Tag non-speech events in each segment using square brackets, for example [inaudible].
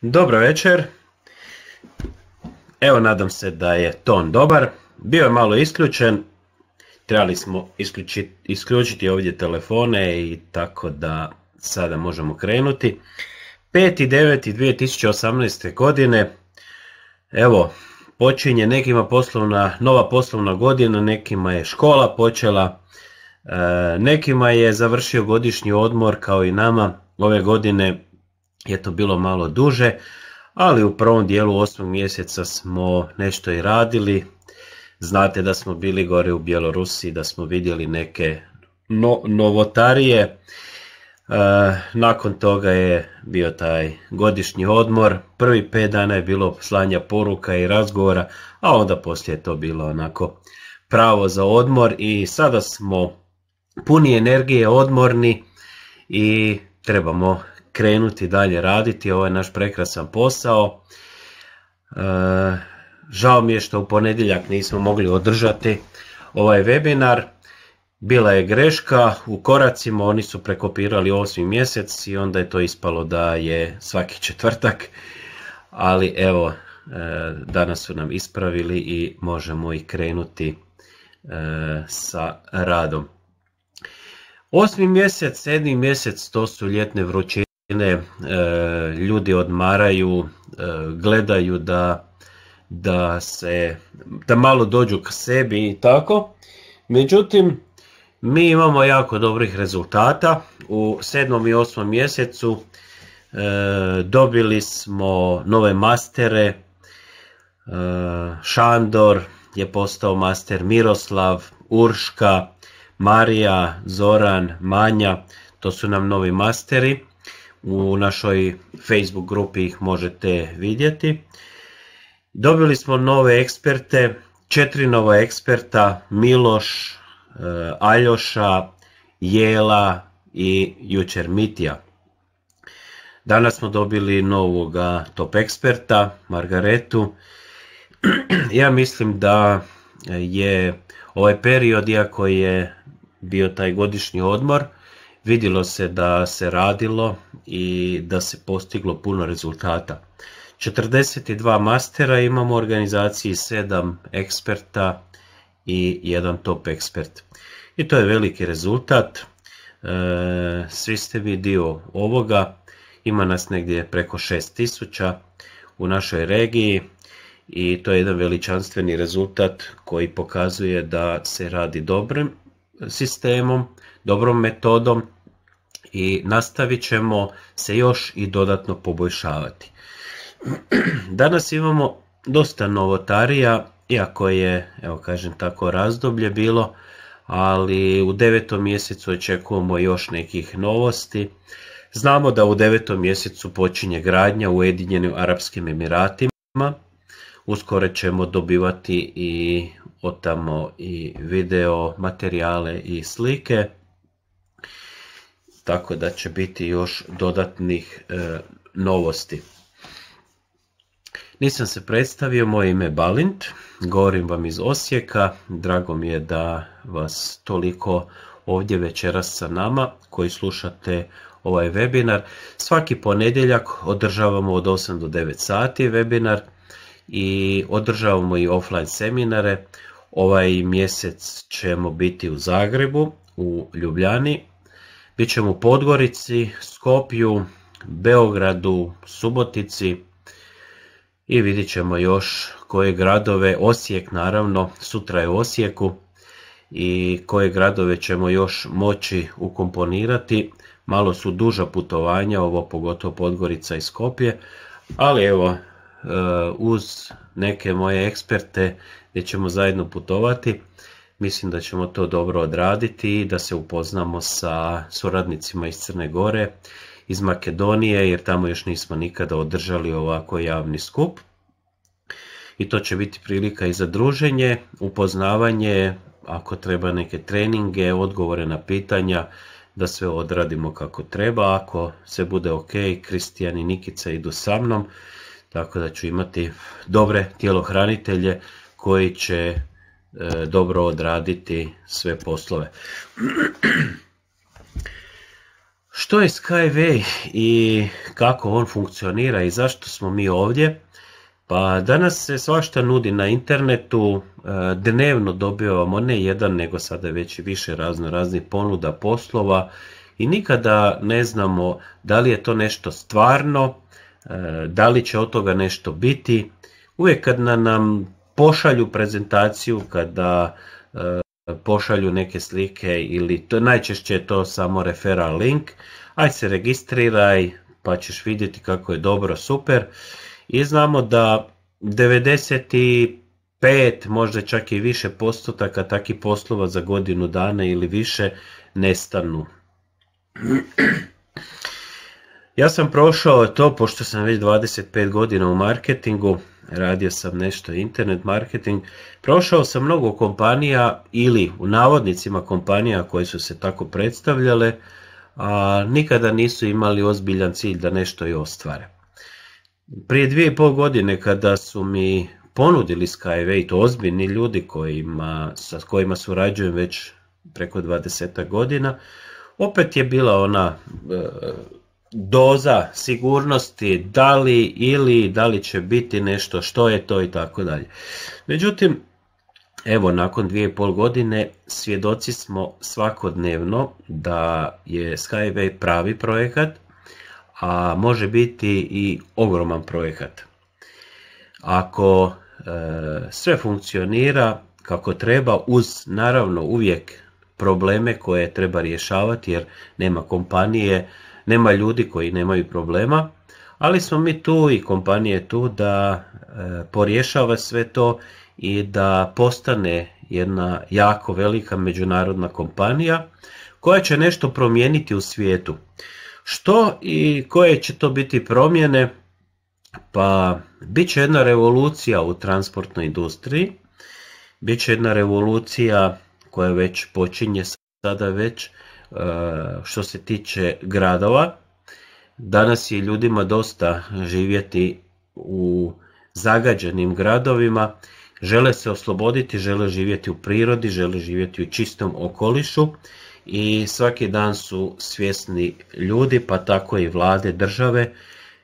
Dobro večer. Evo nadam se da je ton dobar. Bio je malo isključen. Trebali smo isključiti, isključiti ovdje telefone i tako da sada možemo krenuti. 5.9.2018. godine. Evo, počinje nekima poslovna, nova poslovna godina, nekima je škola počela, e, nekima je završio godišnji odmor kao i nama ove godine je to bilo malo duže, ali u prvom dijelu osmog mjeseca smo nešto i radili. Znate da smo bili gore u Bjelorusiji, da smo vidjeli neke novotarije. E, nakon toga je bio taj godišnji odmor. Prvi pet dana je bilo slanja poruka i razgovora, a onda poslije je to bilo onako pravo za odmor i sada smo puni energije, odmorni i trebamo krenuti dalje raditi, ovo je naš prekrasan posao. E, žao mi je što u ponedjeljak nismo mogli održati ovaj webinar. Bila je greška u koracima, oni su prekopirali osmi mjesec i onda je to ispalo da je svaki [laughs] četvrtak, ali evo, e, danas su nam ispravili i možemo i krenuti e, sa radom. Osmi mjesec, sedmi mjesec, to su ljetne vrućine. E, ljudi odmaraju, e, gledaju da, da, se, da malo dođu k sebi i tako. Međutim, mi imamo jako dobrih rezultata. U 7. i 8. mjesecu e, dobili smo nove mastere. Šandor je postao master Miroslav, Urška, Marija, Zoran, Manja. To su nam novi masteri u našoj Facebook grupi ih možete vidjeti. Dobili smo nove eksperte, četiri nova eksperta, Miloš, e, Aljoša, Jela i jučer Mitija. Danas smo dobili novoga top eksperta, Margaretu. Ja mislim da je ovaj period, iako je bio taj godišnji odmor, Vidjelo se da se radilo i da se postiglo puno rezultata. 42 mastera imamo u organizaciji, 7 eksperta i jedan top ekspert. I to je veliki rezultat. E, svi ste vi dio ovoga. Ima nas negdje preko 6000 u našoj regiji i to je jedan veličanstveni rezultat koji pokazuje da se radi dobrim sistemom, dobrom metodom i nastavit ćemo se još i dodatno poboljšavati. Danas imamo dosta novotarija, iako je, evo kažem tako, razdoblje bilo, ali u devetom mjesecu očekujemo još nekih novosti. Znamo da u devetom mjesecu počinje gradnja u Ujedinjenim Arapskim Emiratima. Uskoro ćemo dobivati i otamo i video materijale i slike tako da će biti još dodatnih e, novosti. Nisam se predstavio, moje ime je Balint, govorim vam iz Osijeka, drago mi je da vas toliko ovdje večeras sa nama koji slušate ovaj webinar. Svaki ponedjeljak održavamo od 8 do 9 sati webinar i održavamo i offline seminare. Ovaj mjesec ćemo biti u Zagrebu, u Ljubljani, Bit ćemo u Podgorici, Skopju, Beogradu, Subotici i vidit ćemo još koje gradove, Osijek naravno, sutra je u Osijeku i koje gradove ćemo još moći ukomponirati. Malo su duža putovanja, ovo pogotovo Podgorica i Skopje, ali evo e, uz neke moje eksperte gdje ćemo zajedno putovati Mislim da ćemo to dobro odraditi i da se upoznamo sa suradnicima iz Crne Gore, iz Makedonije, jer tamo još nismo nikada održali ovako javni skup. I to će biti prilika i za druženje, upoznavanje, ako treba neke treninge, odgovore na pitanja, da sve odradimo kako treba. Ako se bude ok, Kristijan i Nikica idu sa mnom, tako da ću imati dobre tijelohranitelje koji će E, dobro odraditi sve poslove. [clears throat] Što je Skyway i kako on funkcionira i zašto smo mi ovdje? Pa danas se svašta nudi na internetu, e, dnevno dobivamo ne jedan nego sada već više razno raznih ponuda poslova i nikada ne znamo da li je to nešto stvarno, e, da li će od toga nešto biti. Uvijek kad nam pošalju prezentaciju, kada e, pošalju neke slike ili to, najčešće je to samo referral link, aj se registriraj pa ćeš vidjeti kako je dobro, super. I znamo da 95, možda čak i više postotaka takvih poslova za godinu dana ili više nestanu. Ja sam prošao to, pošto sam već 25 godina u marketingu, radio sam nešto internet marketing, prošao sam mnogo kompanija ili u navodnicima kompanija koje su se tako predstavljale, a nikada nisu imali ozbiljan cilj da nešto i ostvare. Prije dvije i pol godine kada su mi ponudili Skyway, to ozbiljni ljudi kojima, sa kojima surađujem već preko 20 godina, opet je bila ona e, doza sigurnosti, da li ili da li će biti nešto, što je to i tako dalje. Međutim, evo nakon dvije i pol godine svjedoci smo svakodnevno da je Skyway pravi projekat, a može biti i ogroman projekat. Ako e, sve funkcionira kako treba uz naravno uvijek probleme koje treba rješavati jer nema kompanije nema ljudi koji nemaju problema, ali smo mi tu i kompanije tu da e, porješava sve to i da postane jedna jako velika međunarodna kompanija koja će nešto promijeniti u svijetu. Što i koje će to biti promjene? Pa bit će jedna revolucija u transportnoj industriji, bit će jedna revolucija koja već počinje sada već, Eh, što se tiče gradova. Danas je ljudima dosta živjeti u zagađenim gradovima, žele se osloboditi, žele živjeti u prirodi, žele živjeti u čistom okolišu i svaki dan su svjesni ljudi, pa tako i vlade, države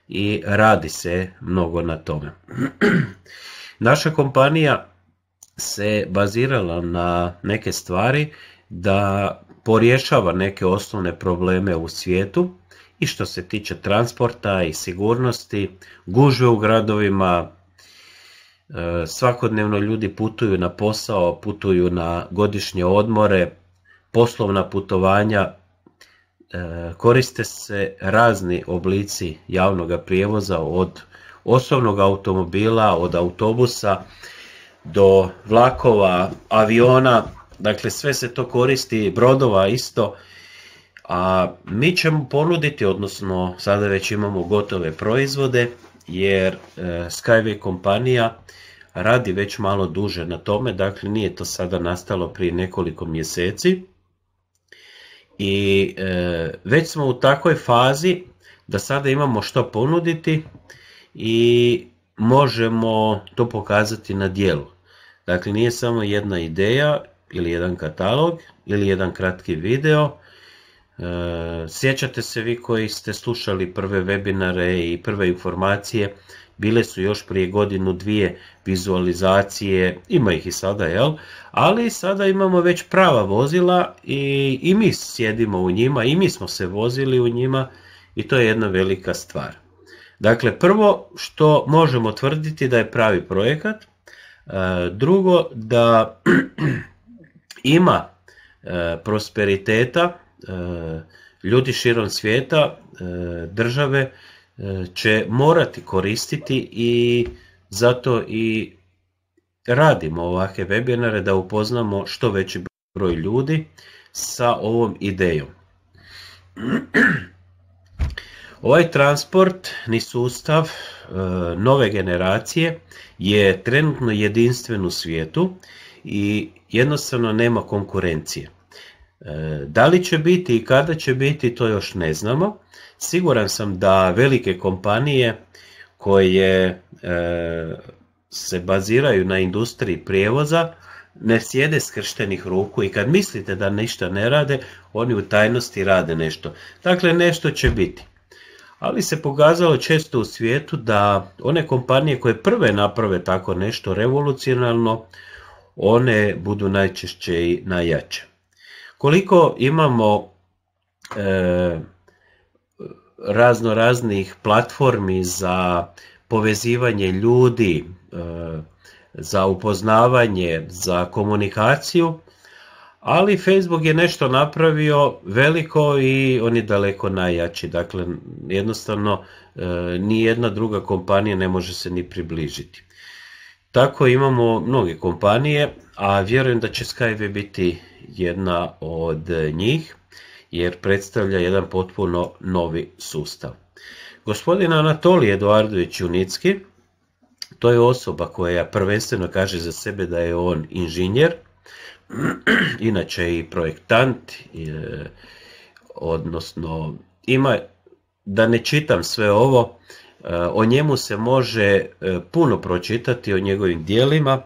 i radi se mnogo na tome. [clears throat] Naša kompanija se bazirala na neke stvari da porješava neke osnovne probleme u svijetu i što se tiče transporta i sigurnosti, gužve u gradovima, e, svakodnevno ljudi putuju na posao, putuju na godišnje odmore, poslovna putovanja, e, koriste se razni oblici javnog prijevoza od osobnog automobila, od autobusa do vlakova, aviona, Dakle, sve se to koristi, brodova isto. A mi ćemo ponuditi, odnosno sada već imamo gotove proizvode, jer e, Skyway kompanija radi već malo duže na tome, dakle nije to sada nastalo prije nekoliko mjeseci. I e, već smo u takvoj fazi da sada imamo što ponuditi i možemo to pokazati na dijelu. Dakle, nije samo jedna ideja ili jedan katalog ili jedan kratki video. E, sjećate se vi koji ste slušali prve webinare i prve informacije, bile su još prije godinu dvije vizualizacije, ima ih i sada, jel? Ali sada imamo već prava vozila i, i mi sjedimo u njima, i mi smo se vozili u njima i to je jedna velika stvar. Dakle, prvo što možemo tvrditi da je pravi projekat, e, drugo da [clears throat] ima e, prosperiteta, e, ljudi širom svijeta, e, države će morati koristiti i zato i radimo ovakve webinare da upoznamo što veći broj ljudi sa ovom idejom. [clears throat] Ovaj transportni sustav nove generacije je trenutno jedinstven u svijetu i jednostavno nema konkurencije. E, da li će biti i kada će biti, to još ne znamo. Siguran sam da velike kompanije koje e, se baziraju na industriji prijevoza ne sjede skrštenih ruku i kad mislite da ništa ne rade, oni u tajnosti rade nešto. Dakle, nešto će biti. Ali se pokazalo često u svijetu da one kompanije koje prve naprave tako nešto revolucionalno, one budu najčešće i najjače. Koliko imamo e, razno raznih platformi za povezivanje ljudi, e, za upoznavanje, za komunikaciju, ali Facebook je nešto napravio veliko i on je daleko najjači. Dakle, jednostavno, e, ni jedna druga kompanija ne može se ni približiti. Tako imamo mnoge kompanije, a vjerujem da će Skyway biti jedna od njih jer predstavlja jedan potpuno novi sustav. Gospodin Anatolij Eduardović Junicki, to je osoba koja prvenstveno kaže za sebe da je on inženjer, [clears throat] inače i projektant, e, odnosno ima, da ne čitam sve ovo, o njemu se može e, puno pročitati o njegovim dijelima.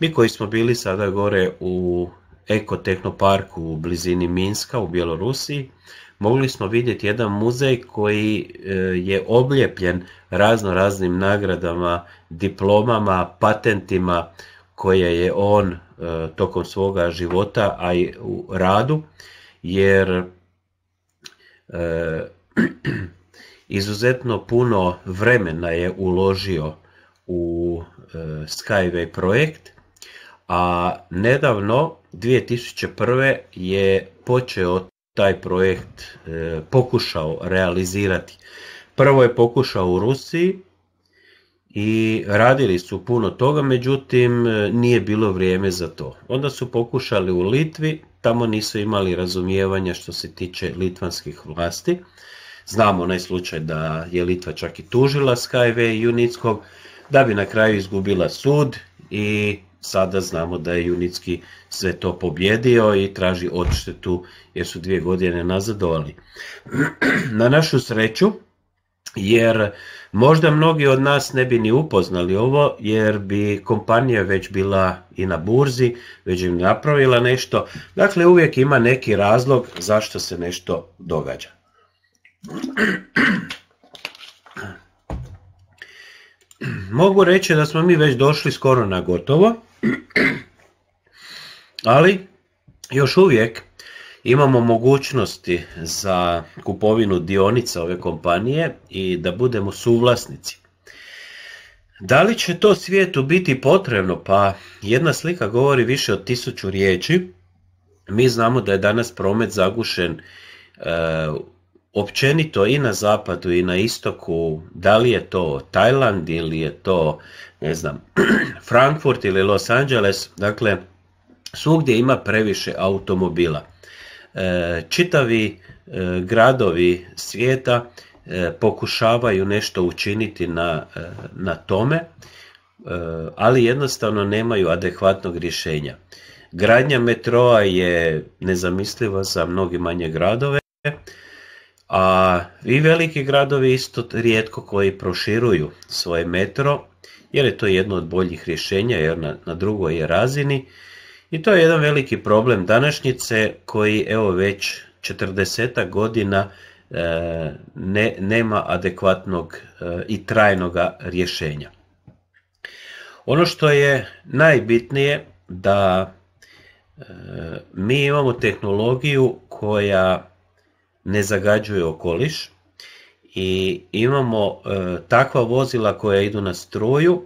Mi koji smo bili sada gore u ekotehnoparku u blizini Minska u Bjelorusiji, mogli smo vidjeti jedan muzej koji e, je obljepljen razno raznim nagradama, diplomama, patentima koje je on e, tokom svoga života, a i u radu, jer [clears throat] izuzetno puno vremena je uložio u e, Skyway projekt, a nedavno 2001. je počeo taj projekt e, pokušao realizirati. Prvo je pokušao u Rusiji i radili su puno toga, međutim e, nije bilo vrijeme za to. Onda su pokušali u Litvi, tamo nisu imali razumijevanja što se tiče litvanskih vlasti. Znamo onaj slučaj da je Litva čak i tužila Skyway i Junitskog, da bi na kraju izgubila sud i sada znamo da je Junitski sve to pobjedio i traži odštetu jer su dvije godine nazadovali. [clears throat] Na našu sreću, jer možda mnogi od nas ne bi ni upoznali ovo jer bi kompanija već bila i na burzi, već im napravila nešto. Dakle, uvijek ima neki razlog zašto se nešto događa. Mogu reći da smo mi već došli skoro na gotovo, ali još uvijek imamo mogućnosti za kupovinu dionica ove kompanije i da budemo suvlasnici. Da li će to svijetu biti potrebno? Pa jedna slika govori više od tisuću riječi. Mi znamo da je danas promet zagušen e, općenito i na zapadu i na istoku, da li je to Tajland ili je to, ne znam, [clears throat] Frankfurt ili Los Angeles, dakle, svugdje ima previše automobila. E, čitavi e, gradovi svijeta e, pokušavaju nešto učiniti na, na tome, ali jednostavno nemaju adekvatnog rješenja. Gradnja metroa je nezamisliva za mnogi manje gradove, a i veliki gradovi isto rijetko koji proširuju svoje metro, jer je to jedno od boljih rješenja, jer na, na drugoj je razini. I to je jedan veliki problem današnjice koji evo već 40 godina e, nema adekvatnog e, i trajnog rješenja. Ono što je najbitnije da e, mi imamo tehnologiju koja ne zagađuje okoliš i imamo e, takva vozila koja idu na struju,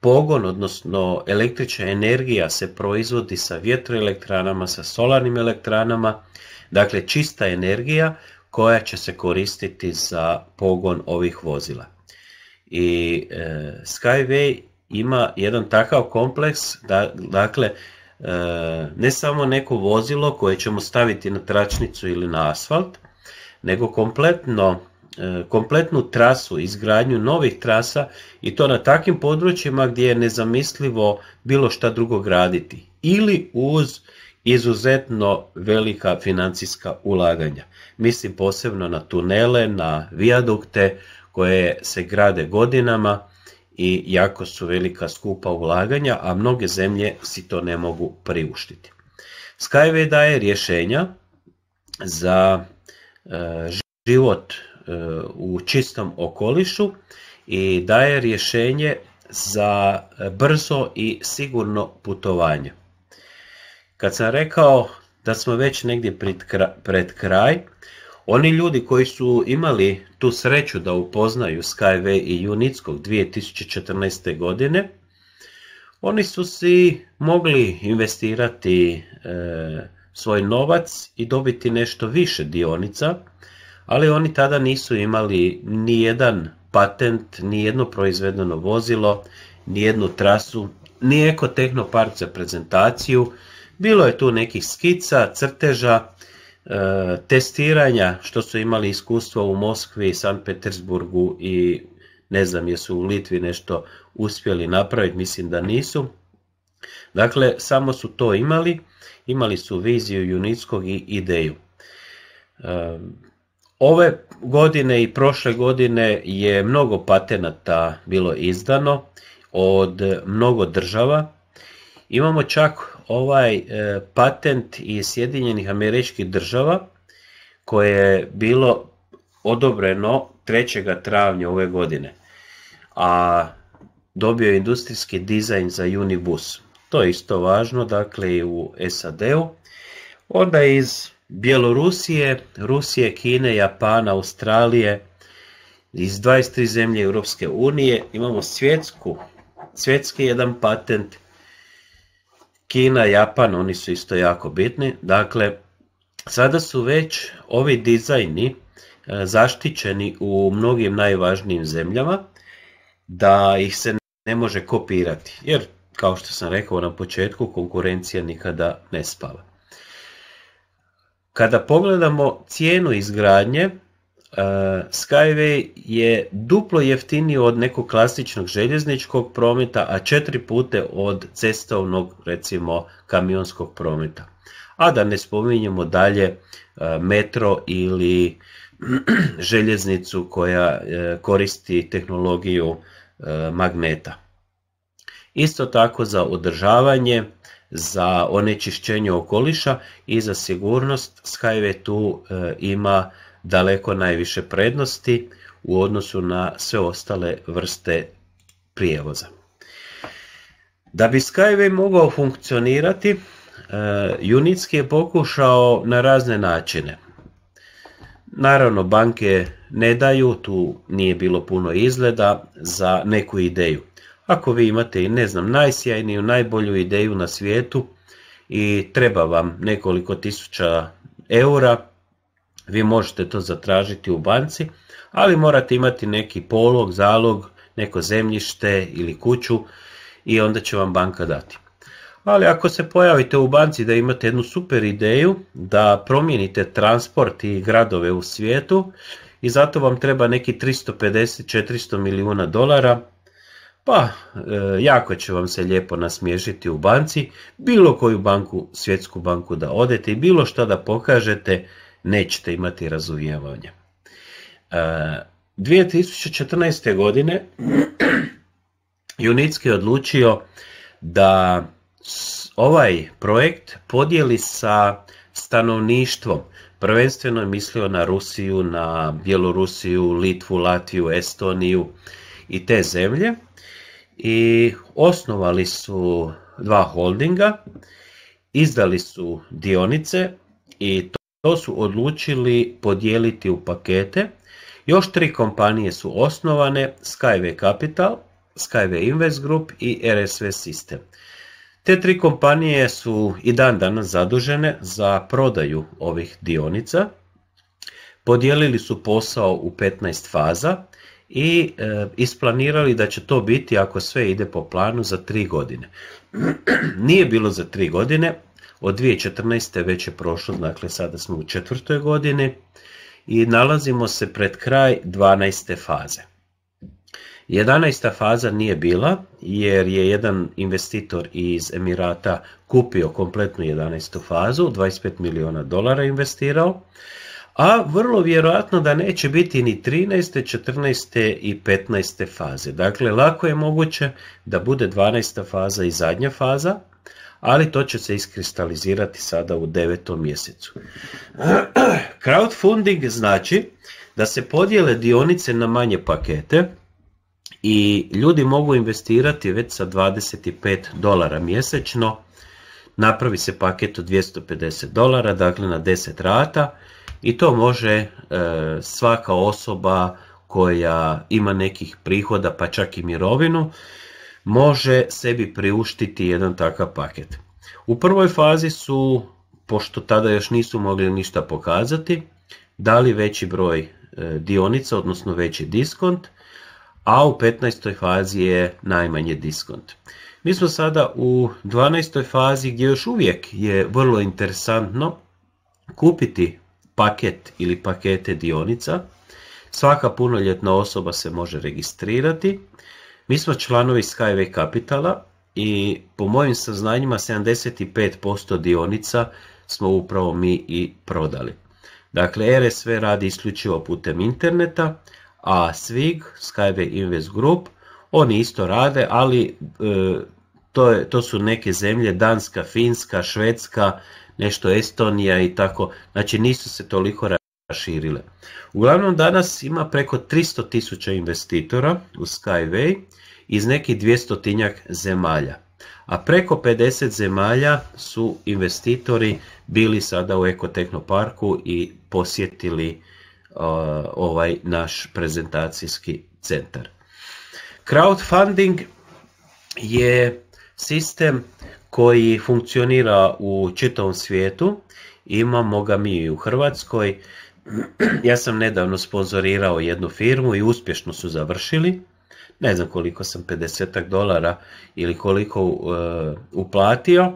pogon, odnosno električna energija se proizvodi sa vjetroelektranama, sa solarnim elektranama, dakle čista energija koja će se koristiti za pogon ovih vozila. I e, Skyway ima jedan takav kompleks, da, dakle e, ne samo neko vozilo koje ćemo staviti na tračnicu ili na asfalt, nego kompletno e, kompletnu trasu, izgradnju novih trasa i to na takvim područjima gdje je nezamislivo bilo šta drugo graditi ili uz izuzetno velika financijska ulaganja. Mislim posebno na tunele, na vijadukte koje se grade godinama i jako su velika skupa ulaganja, a mnoge zemlje si to ne mogu priuštiti. Skyway daje rješenja za E, život e, u čistom okolišu i daje rješenje za brzo i sigurno putovanje. Kad sam rekao da smo već negdje pred kraj, oni ljudi koji su imali tu sreću da upoznaju Skyway i junickog 2014. godine, oni su si mogli investirati e, svoj novac i dobiti nešto više dionica, ali oni tada nisu imali ni jedan patent, ni jedno proizvedeno vozilo, ni jednu trasu, ni ekotehnopark za prezentaciju. Bilo je tu nekih skica, crteža, e, testiranja što su imali iskustvo u Moskvi, San Petersburgu i ne znam jesu u Litvi nešto uspjeli napraviti, mislim da nisu. Dakle, samo su to imali imali su viziju junitskog i ideju. E, ove godine i prošle godine je mnogo patenata bilo izdano od mnogo država. Imamo čak ovaj e, patent iz Sjedinjenih američkih država koje je bilo odobreno 3. travnja ove godine. A dobio je industrijski dizajn za Unibus to je isto važno, dakle i u SAD-u. Onda iz Bjelorusije, Rusije, Kine, Japana, Australije, iz 23 zemlje Europske unije imamo svjetsku, svjetski jedan patent Kina, Japan, oni su isto jako bitni. Dakle, sada su već ovi dizajni e, zaštićeni u mnogim najvažnijim zemljama da ih se ne može kopirati. Jer kao što sam rekao na početku, konkurencija nikada ne spava. Kada pogledamo cijenu izgradnje, e, Skyway je duplo jeftiniji od nekog klasičnog željezničkog prometa, a četiri pute od cestovnog, recimo, kamionskog prometa. A da ne spominjemo dalje e, metro ili [clears throat] željeznicu koja e, koristi tehnologiju magneta. Isto tako za održavanje, za onečišćenje okoliša i za sigurnost Skyway tu e, ima daleko najviše prednosti u odnosu na sve ostale vrste prijevoza. Da bi Skyway mogao funkcionirati, junitski e, je pokušao na razne načine. Naravno, banke ne daju, tu nije bilo puno izgleda za neku ideju. Ako vi imate, i ne znam, najsjajniju, najbolju ideju na svijetu i treba vam nekoliko tisuća eura, vi možete to zatražiti u banci, ali morate imati neki polog, zalog, neko zemljište ili kuću i onda će vam banka dati. Ali ako se pojavite u banci da imate jednu super ideju, da promijenite transport i gradove u svijetu i zato vam treba neki 350-400 milijuna dolara, pa e, jako će vam se lijepo nasmiješiti u banci, bilo koju banku, svjetsku banku da odete i bilo što da pokažete, nećete imati razumijevanja. 2014. E, godine [clears throat] Junitski je odlučio da ovaj projekt podijeli sa stanovništvom. Prvenstveno je mislio na Rusiju, na Bjelorusiju, Litvu, Latviju, Estoniju i te zemlje i osnovali su dva holdinga, izdali su dionice i to su odlučili podijeliti u pakete. Još tri kompanije su osnovane, Skyway Capital, Skyway Invest Group i RSV System. Te tri kompanije su i dan danas zadužene za prodaju ovih dionica. Podijelili su posao u 15 faza i e, isplanirali da će to biti, ako sve ide po planu, za tri godine. [clears throat] Nije bilo za tri godine, od 2014. već je prošlo, dakle sada smo u četvrtoj godini i nalazimo se pred kraj 12. faze. 11. faza nije bila jer je jedan investitor iz Emirata kupio kompletnu 11. fazu, 25 milijuna dolara investirao a vrlo vjerojatno da neće biti ni 13. 14. i 15. faze. Dakle, lako je moguće da bude 12. faza i zadnja faza, ali to će se iskristalizirati sada u devetom mjesecu. [clears throat] Crowdfunding znači da se podijele dionice na manje pakete i ljudi mogu investirati već sa 25 dolara mjesečno, napravi se paket od 250 dolara, dakle na 10 rata, i to može e, svaka osoba koja ima nekih prihoda pa čak i mirovinu, može sebi priuštiti jedan takav paket. U prvoj fazi su, pošto tada još nisu mogli ništa pokazati, dali veći broj e, dionica, odnosno veći diskont, a u 15. fazi je najmanje diskont. Mi smo sada u 12. fazi gdje još uvijek je vrlo interesantno kupiti paket ili pakete dionica. Svaka punoljetna osoba se može registrirati. Mi smo članovi Skyway Capitala i po mojim saznanjima 75% dionica smo upravo mi i prodali. Dakle, RSV radi isključivo putem interneta, a SVIG, Skyway Invest Group, oni isto rade, ali e, to, to su neke zemlje, Danska, Finska, Švedska, nešto Estonija i tako, znači nisu se toliko raširile. Uglavnom danas ima preko 300 tisuća investitora u Skyway iz nekih 200 zemalja. A preko 50 zemalja su investitori bili sada u parku i posjetili ovaj naš prezentacijski centar. Crowdfunding je sistem koji funkcionira u čitavom svijetu, imamo ga mi i u Hrvatskoj. [clears throat] Ja sam nedavno sponzorirao jednu firmu i uspješno su završili. Ne znam koliko sam, 50 dolara ili koliko e, uplatio.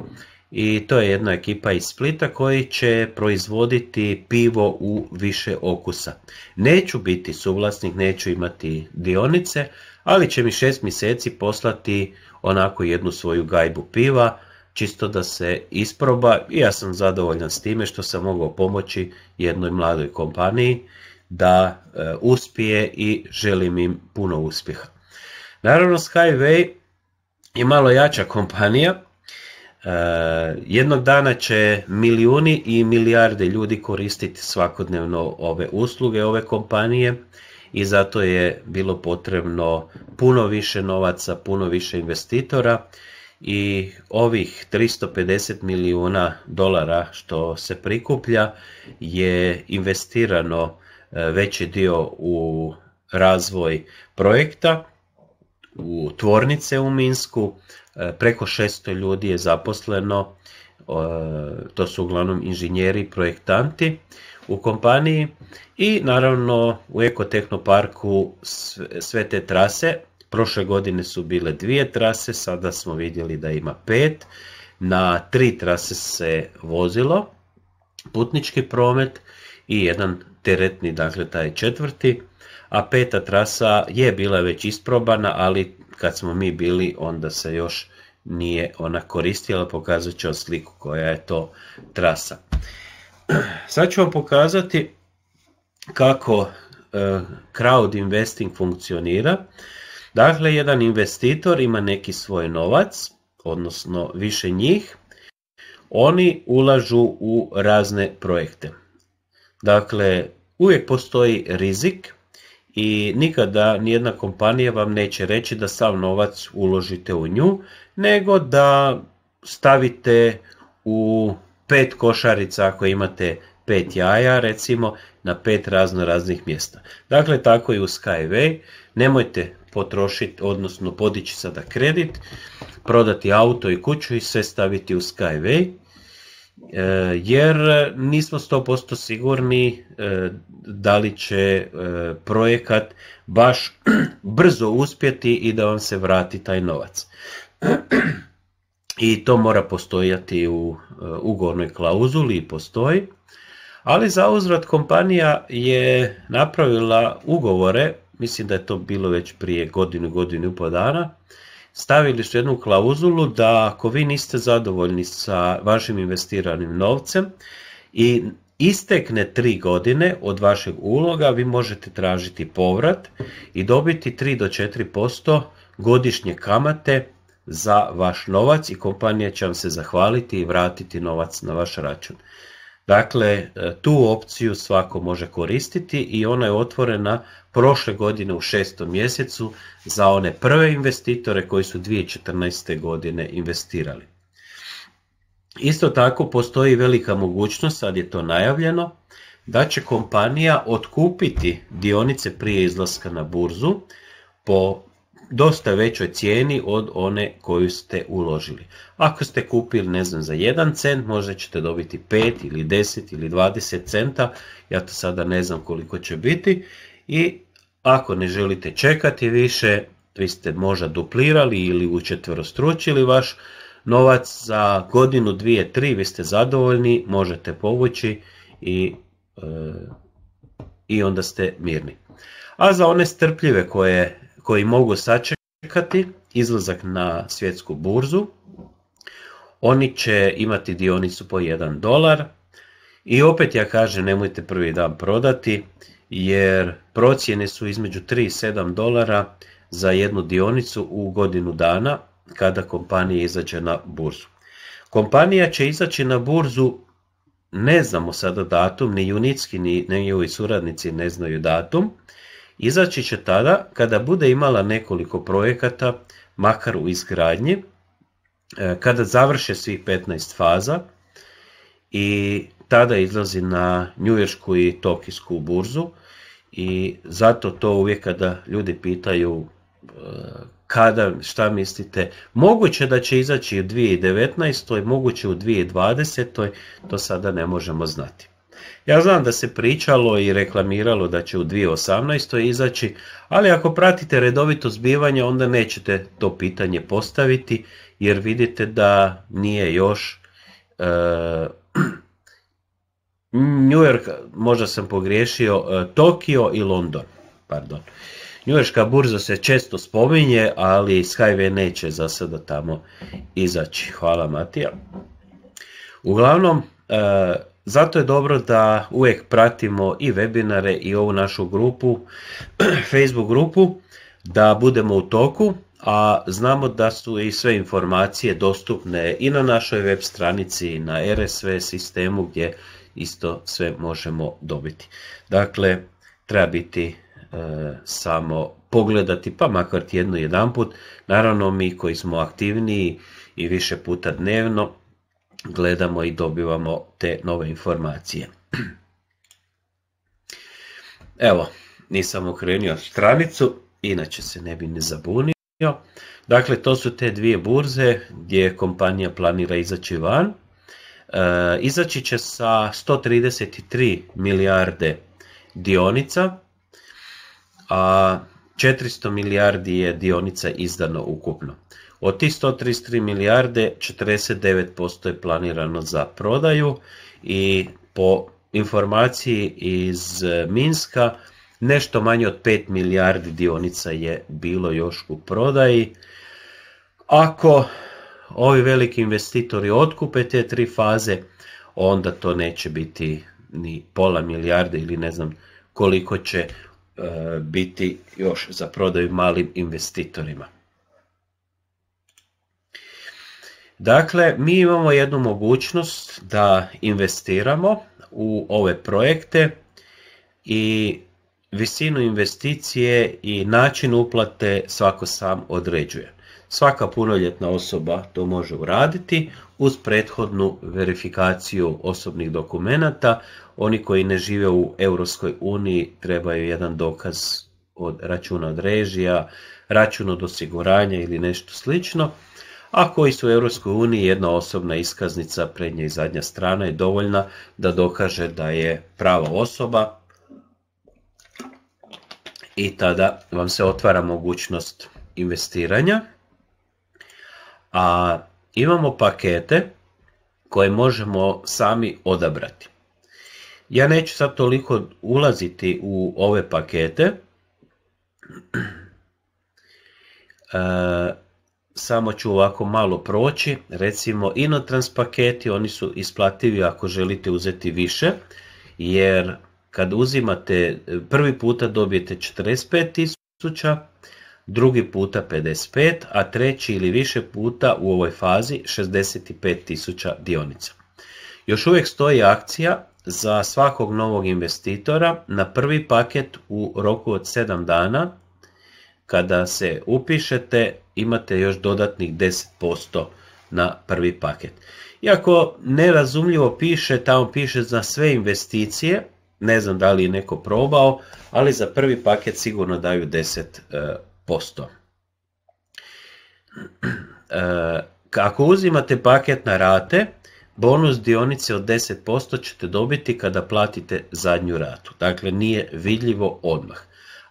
I to je jedna ekipa iz Splita koji će proizvoditi pivo u više okusa. Neću biti suvlasnik, neću imati dionice, ali će mi šest mjeseci poslati onako jednu svoju gajbu piva, čisto da se isproba i ja sam zadovoljan s time što sam mogao pomoći jednoj mladoj kompaniji da e, uspije i želim im puno uspjeha. Naravno Skyway je malo jača kompanija, e, jednog dana će milijuni i milijarde ljudi koristiti svakodnevno ove usluge, ove kompanije i zato je bilo potrebno puno više novaca, puno više investitora i ovih 350 milijuna dolara što se prikuplja je investirano e, veći dio u razvoj projekta u tvornice u Minsku, e, preko 600 ljudi je zaposleno, e, to su uglavnom inženjeri i projektanti u kompaniji i naravno u Ekotehnoparku sve te trase. Prošle godine su bile dvije trase, sada smo vidjeli da ima pet. Na tri trase se vozilo, putnički promet i jedan teretni, dakle taj četvrti. A peta trasa je bila već isprobana, ali kad smo mi bili onda se još nije ona koristila, pokazat ću sliku koja je to trasa. [clears throat] sad ću vam pokazati kako e, crowd investing funkcionira. Dakle, jedan investitor ima neki svoj novac, odnosno više njih. Oni ulažu u razne projekte. Dakle, uvijek postoji rizik i nikada nijedna kompanija vam neće reći da sav novac uložite u nju, nego da stavite u pet košarica ako imate pet jaja recimo na pet razno raznih mjesta. Dakle tako i u Skyway, nemojte potrošiti, odnosno podići sada kredit, prodati auto i kuću i sve staviti u Skyway, e, jer nismo 100% sigurni e, da li će e, projekat baš [clears throat] brzo uspjeti i da vam se vrati taj novac. [clears throat] i to mora postojati u e, ugovornoj klauzuli i postoji. Ali za uzrat kompanija je napravila ugovore, mislim da je to bilo već prije godinu, godinu i pol dana, stavili su jednu klauzulu da ako vi niste zadovoljni sa vašim investiranim novcem i istekne tri godine od vašeg uloga, vi možete tražiti povrat i dobiti 3 do 4% godišnje kamate za vaš novac i kompanija će vam se zahvaliti i vratiti novac na vaš račun. Dakle, e, tu opciju svako može koristiti i ona je otvorena prošle godine u šestom mjesecu za one prve investitore koji su 2014. godine investirali. Isto tako postoji velika mogućnost, sad je to najavljeno, da će kompanija otkupiti dionice prije izlaska na burzu po dosta većoj cijeni od one koju ste uložili. Ako ste kupili, ne znam, za 1 cent, možda ćete dobiti 5 ili 10 ili 20 centa, ja to sada ne znam koliko će biti. I ako ne želite čekati više, vi ste možda duplirali ili učetverostručili vaš novac za godinu, dvije, tri, vi ste zadovoljni, možete povući i, e, i onda ste mirni. A za one strpljive koje koji mogu sačekati izlazak na svjetsku burzu. Oni će imati dionicu po 1 dolar i opet ja kažem nemojte prvi dan prodati jer procjene su između 3 i 7 dolara za jednu dionicu u godinu dana kada kompanija izađe na burzu. Kompanija će izaći na burzu, ne znamo sada datum, ni Junitski ni njegovi suradnici ne znaju datum, Izaći će tada kada bude imala nekoliko projekata, makar u izgradnji, e, kada završe svih 15 faza i tada izlazi na njujersku i tokijsku burzu i zato to uvijek kada ljudi pitaju e, kada, šta mislite, moguće da će izaći u 2019. moguće u 2020. to sada ne možemo znati. Ja znam da se pričalo i reklamiralo da će u 2018. izaći, ali ako pratite redovito zbivanje onda nećete to pitanje postaviti jer vidite da nije još e, [clears throat] New York, možda sam pogriješio, e, Tokio i London, pardon. Njujorška burza se često spominje, ali Skyway neće za sada tamo izaći. Hvala Matija. Uglavnom, e, zato je dobro da uvijek pratimo i webinare i ovu našu grupu, [clears throat] Facebook grupu, da budemo u toku, a znamo da su i sve informacije dostupne i na našoj web stranici i na RSV sistemu gdje isto sve možemo dobiti. Dakle, treba biti e, samo pogledati, pa makar tjedno jedan put. Naravno, mi koji smo aktivniji i više puta dnevno, gledamo i dobivamo te nove informacije. Evo, nisam okrenio stranicu, inače se ne bi ne zabunio. Dakle, to su te dvije burze gdje kompanija planira izaći van. E, izaći će sa 133 milijarde dionica, a 400 milijardi je dionica izdano ukupno. Od tih 133 milijarde 49% je planirano za prodaju i po informaciji iz e, Minska nešto manje od 5 milijardi dionica je bilo još u prodaji. Ako ovi veliki investitori otkupe te tri faze, onda to neće biti ni pola milijarde ili ne znam koliko će e, biti još za prodaju malim investitorima. Dakle, mi imamo jednu mogućnost da investiramo u ove projekte i visinu investicije i način uplate svako sam određuje. Svaka punoljetna osoba to može uraditi uz prethodnu verifikaciju osobnih dokumenata. Oni koji ne žive u Europskoj uniji trebaju jedan dokaz od računa od režija, račun od osiguranja ili nešto slično a koji su u Europskoj uniji jedna osobna iskaznica prednja i zadnja strana je dovoljna da dokaže da je prava osoba i tada vam se otvara mogućnost investiranja. A imamo pakete koje možemo sami odabrati. Ja neću sad toliko ulaziti u ove pakete. [clears throat] E, samo ću ovako malo proći, recimo inotrans paketi, oni su isplativi ako želite uzeti više, jer kad uzimate, prvi puta dobijete 45.000, drugi puta 55, a treći ili više puta u ovoj fazi 65.000 dionica. Još uvijek stoji akcija za svakog novog investitora na prvi paket u roku od 7 dana kada se upišete imate još dodatnih 10% na prvi paket. Iako nerazumljivo piše, tamo piše za sve investicije, ne znam da li je neko probao, ali za prvi paket sigurno daju 10%. E, ako uzimate paket na rate, bonus dionice od 10% ćete dobiti kada platite zadnju ratu. Dakle, nije vidljivo odmah.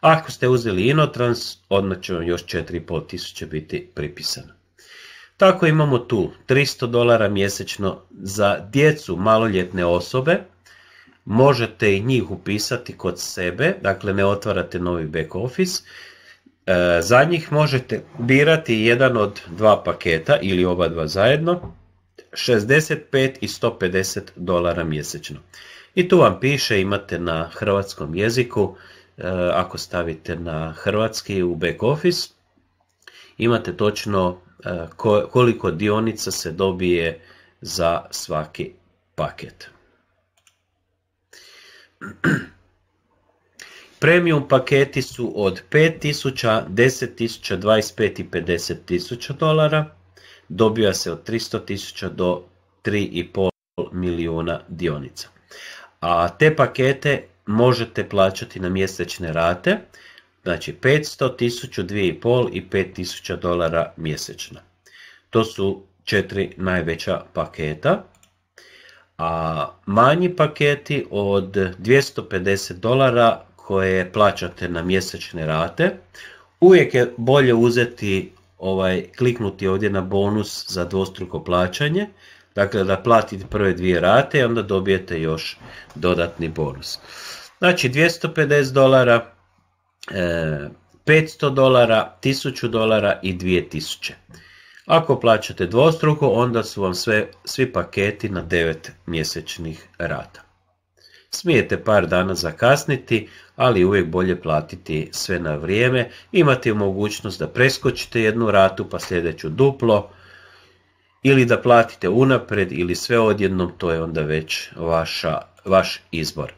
Ako ste uzeli Inotrans, odmah će vam još 4500 biti pripisano. Tako imamo tu 300 dolara mjesečno za djecu maloljetne osobe. Možete i njih upisati kod sebe, dakle ne otvarate novi back office. E, za njih možete birati jedan od dva paketa ili oba dva zajedno, 65 i 150 dolara mjesečno. I tu vam piše, imate na hrvatskom jeziku, Eh, ako stavite na hrvatski u back office, imate točno eh, koliko dionica se dobije za svaki paket. [clears throat] Premium paketi su od 5000, 10.000, 25 i 50.000 dolara. dobija se od 300.000 do 3,5 milijuna dionica. A te pakete možete plaćati na mjesečne rate, znači 500, 1000, 2,5 i 5000 dolara mjesečno. To su četiri najveća paketa, a manji paketi od 250 dolara koje plaćate na mjesečne rate, uvijek je bolje uzeti ovaj kliknuti ovdje na bonus za dvostruko plaćanje Dakle, da platite prve dvije rate i onda dobijete još dodatni bonus. Znači, 250 dolara, 500 e, dolara, 1000 dolara i 2000. Ako plaćate dvostruko, onda su vam sve, svi paketi na 9 mjesečnih rata. Smijete par dana zakasniti, ali uvijek bolje platiti sve na vrijeme, Imate mogućnost da preskočite jednu ratu pa sljedeću duplo, ili da platite unapred ili sve odjednom, to je onda već vaša, vaš izbor.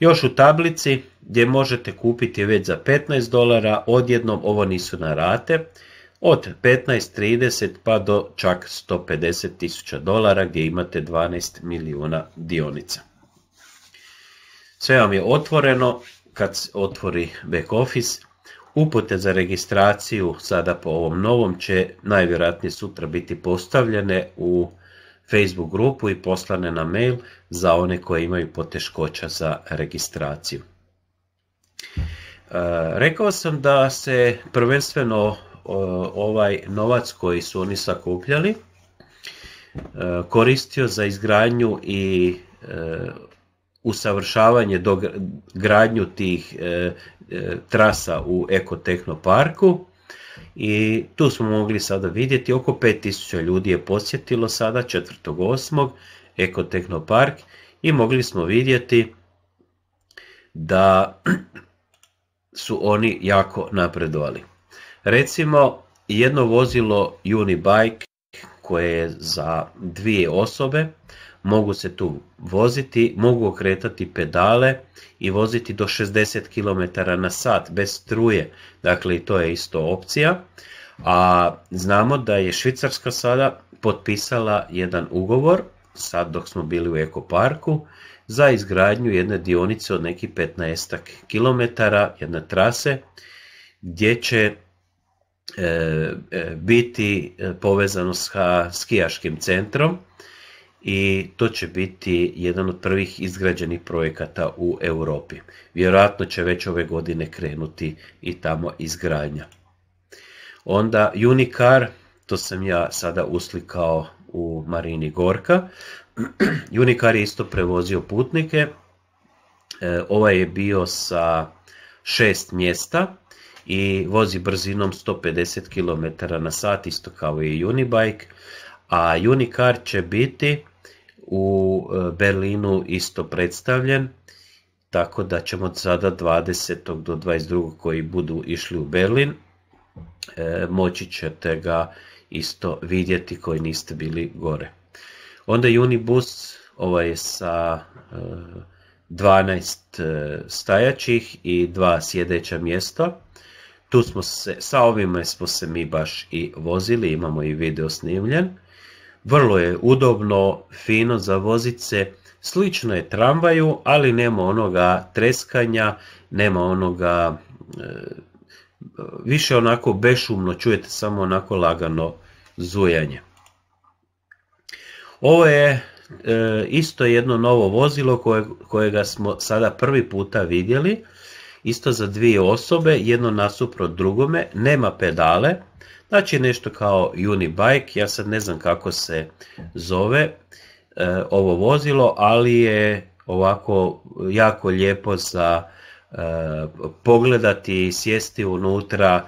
Još u tablici gdje možete kupiti već za 15 dolara, odjednom ovo nisu na rate, od 15.30 pa do čak 150 tisuća dolara gdje imate 12 milijuna dionica. Sve vam je otvoreno kad otvori back office Upute za registraciju sada po ovom novom će najvjerojatnije sutra biti postavljene u Facebook grupu i poslane na mail za one koje imaju poteškoća za registraciju. E, rekao sam da se prvenstveno e, ovaj novac koji su oni sakupljali e, koristio za izgradnju i usavršavanje do gradnju tih E, trasa u Parku i tu smo mogli sada vidjeti oko 5000 ljudi je posjetilo sada 4.8. Park i mogli smo vidjeti da [clears throat] su oni jako napredovali. Recimo jedno vozilo Unibike koje je za dvije osobe mogu se tu voziti, mogu okretati pedale i voziti do 60 km na sat bez struje, dakle i to je isto opcija. A znamo da je Švicarska sada potpisala jedan ugovor, sad dok smo bili u ekoparku, za izgradnju jedne dionice od nekih 15 km, jedne trase, gdje će e, e, biti e, povezano sa skijaškim centrom i to će biti jedan od prvih izgrađenih projekata u Europi. Vjerojatno će već ove godine krenuti i tamo izgradnja. Onda Unicar, to sam ja sada uslikao u Marini Gorka. [clears throat] Unicar je isto prevozio putnike. E, ovaj je bio sa šest mjesta i vozi brzinom 150 km na sat, isto kao i Unibike. A Unicar će biti u e, Berlinu isto predstavljen, tako da ćemo sada 20. do 22. koji budu išli u Berlin, e, moći ćete ga isto vidjeti koji niste bili gore. Onda Unibus, ovaj je sa 12 e, stajaćih i dva sjedeća mjesta. Tu smo se, sa ovime smo se mi baš i vozili, imamo i video snimljen. Vrlo je udobno, fino za vozice, slično je tramvaju, ali nema onoga treskanja, nema onoga, e, više onako bešumno, čujete samo onako lagano zujanje. Ovo je e, isto jedno novo vozilo kojega smo sada prvi puta vidjeli, isto za dvije osobe, jedno nasuprot drugome, nema pedale, Znači nešto kao Unibike, ja sad ne znam kako se zove e, ovo vozilo, ali je ovako jako lijepo za e, pogledati i sjesti unutra.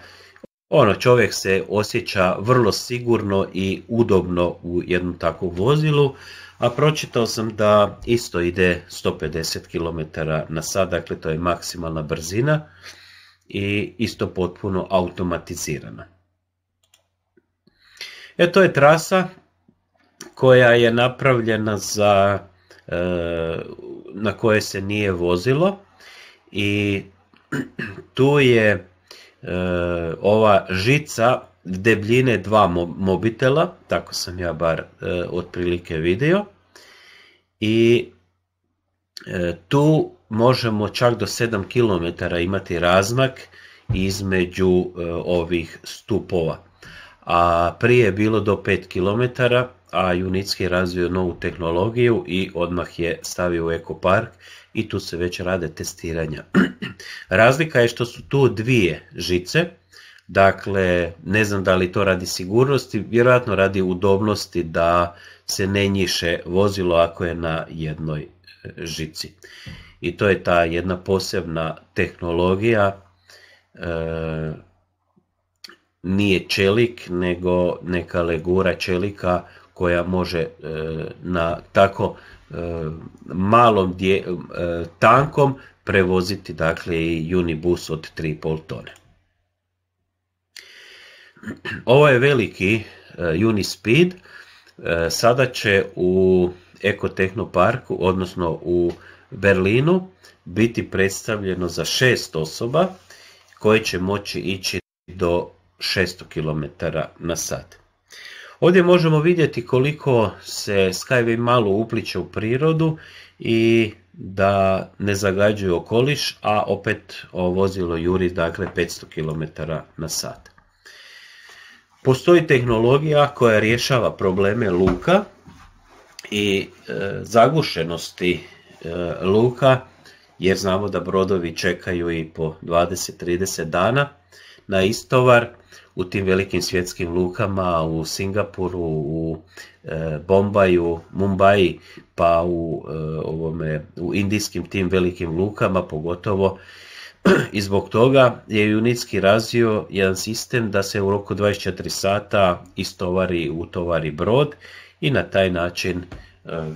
Ono, čovjek se osjeća vrlo sigurno i udobno u jednom takvom vozilu, a pročitao sam da isto ide 150 km na sat, dakle to je maksimalna brzina i isto potpuno automatizirana. E to je trasa koja je napravljena za e, na koje se nije vozilo i [clears throat] tu je e, ova žica debljine dva mobitela, tako sam ja bar e, otprilike vidio i tu možemo čak do 7 km imati razmak između ovih stupova a prije je bilo do 5 km, a Junitski je razvio novu tehnologiju i odmah je stavio u ekopark i tu se već rade testiranja. [clears throat] Razlika je što su tu dvije žice, dakle ne znam da li to radi sigurnosti, vjerojatno radi udobnosti da se ne njiše vozilo ako je na jednoj e, žici. I to je ta jedna posebna tehnologija e, nije čelik, nego neka legura čelika koja može e, na tako e, malom e, tankom prevoziti dakle i unibus od 3,5 tone. Ovo je veliki Unispeed, sada će u Parku, odnosno u Berlinu, biti predstavljeno za šest osoba koje će moći ići do 600 km na sat. Ovdje možemo vidjeti koliko se Skyway malo upliče u prirodu i da ne zagađuje okoliš, a opet ovo vozilo juri dakle 500 km na sat. Postoji tehnologija koja rješava probleme luka i e, zagušenosti e, luka jer znamo da brodovi čekaju i po 20-30 dana na istovar u tim velikim svjetskim lukama u Singapuru, u e, Bombaju, Mumbai, pa u e, ovome u indijskim tim velikim lukama pogotovo [clears throat] i zbog toga je Junitski razvio jedan sistem da se u roku 24 sata istovari utovari brod i na taj način e,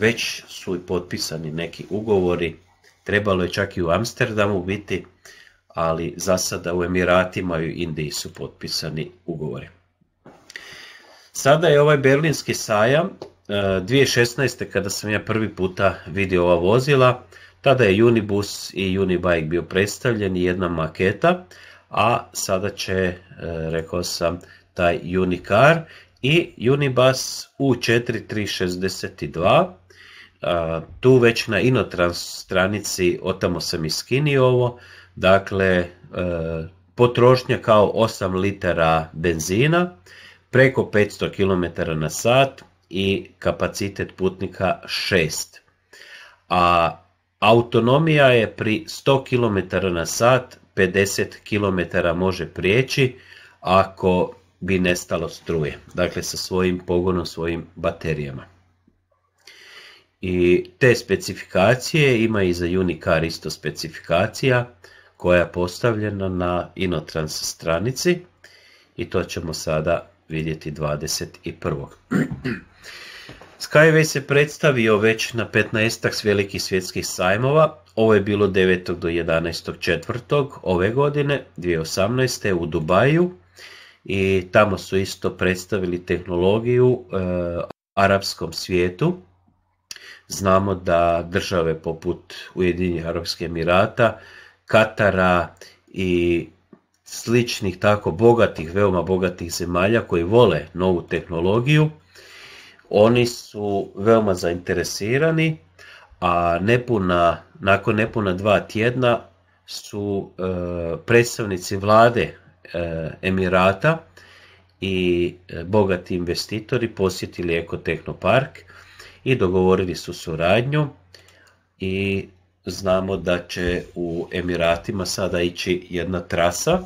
već su i potpisani neki ugovori. Trebalo je čak i u Amsterdamu biti ali za sada u Emiratima i Indiji su potpisani ugovori. Sada je ovaj berlinski sajam, 2016. E, kada sam ja prvi puta vidio ova vozila, tada je Unibus i Unibike bio predstavljen i jedna maketa, a sada će, e, rekao sam, taj Unicar i Unibus U4362 tu već na Inotrans stranici, otamo sam iskinio ovo, dakle e, potrošnja kao 8 litara benzina, preko 500 km na sat i kapacitet putnika 6. A autonomija je pri 100 km na sat, 50 km može prijeći ako bi nestalo struje, dakle sa svojim pogonom, svojim baterijama. I te specifikacije ima i za Unicar isto specifikacija koja je postavljena na Inotrans stranici i to ćemo sada vidjeti 21. [clears throat] Skyway se predstavio već na 15 velikih svjetskih sajmova. Ovo je bilo 9. do 11. četvrtog ove godine, 2018. u Dubaju i tamo su isto predstavili tehnologiju e, arapskom svijetu. Znamo da države poput Ujedinjenih Arabske Emirata, Katara i sličnih tako bogatih, veoma bogatih zemalja koji vole novu tehnologiju, oni su veoma zainteresirani, a nepuna, nakon nepuna dva tjedna su e, predstavnici vlade e, Emirata i e, bogati investitori posjetili Ekotehnopark i dogovorili su suradnju i znamo da će u Emiratima sada ići jedna trasa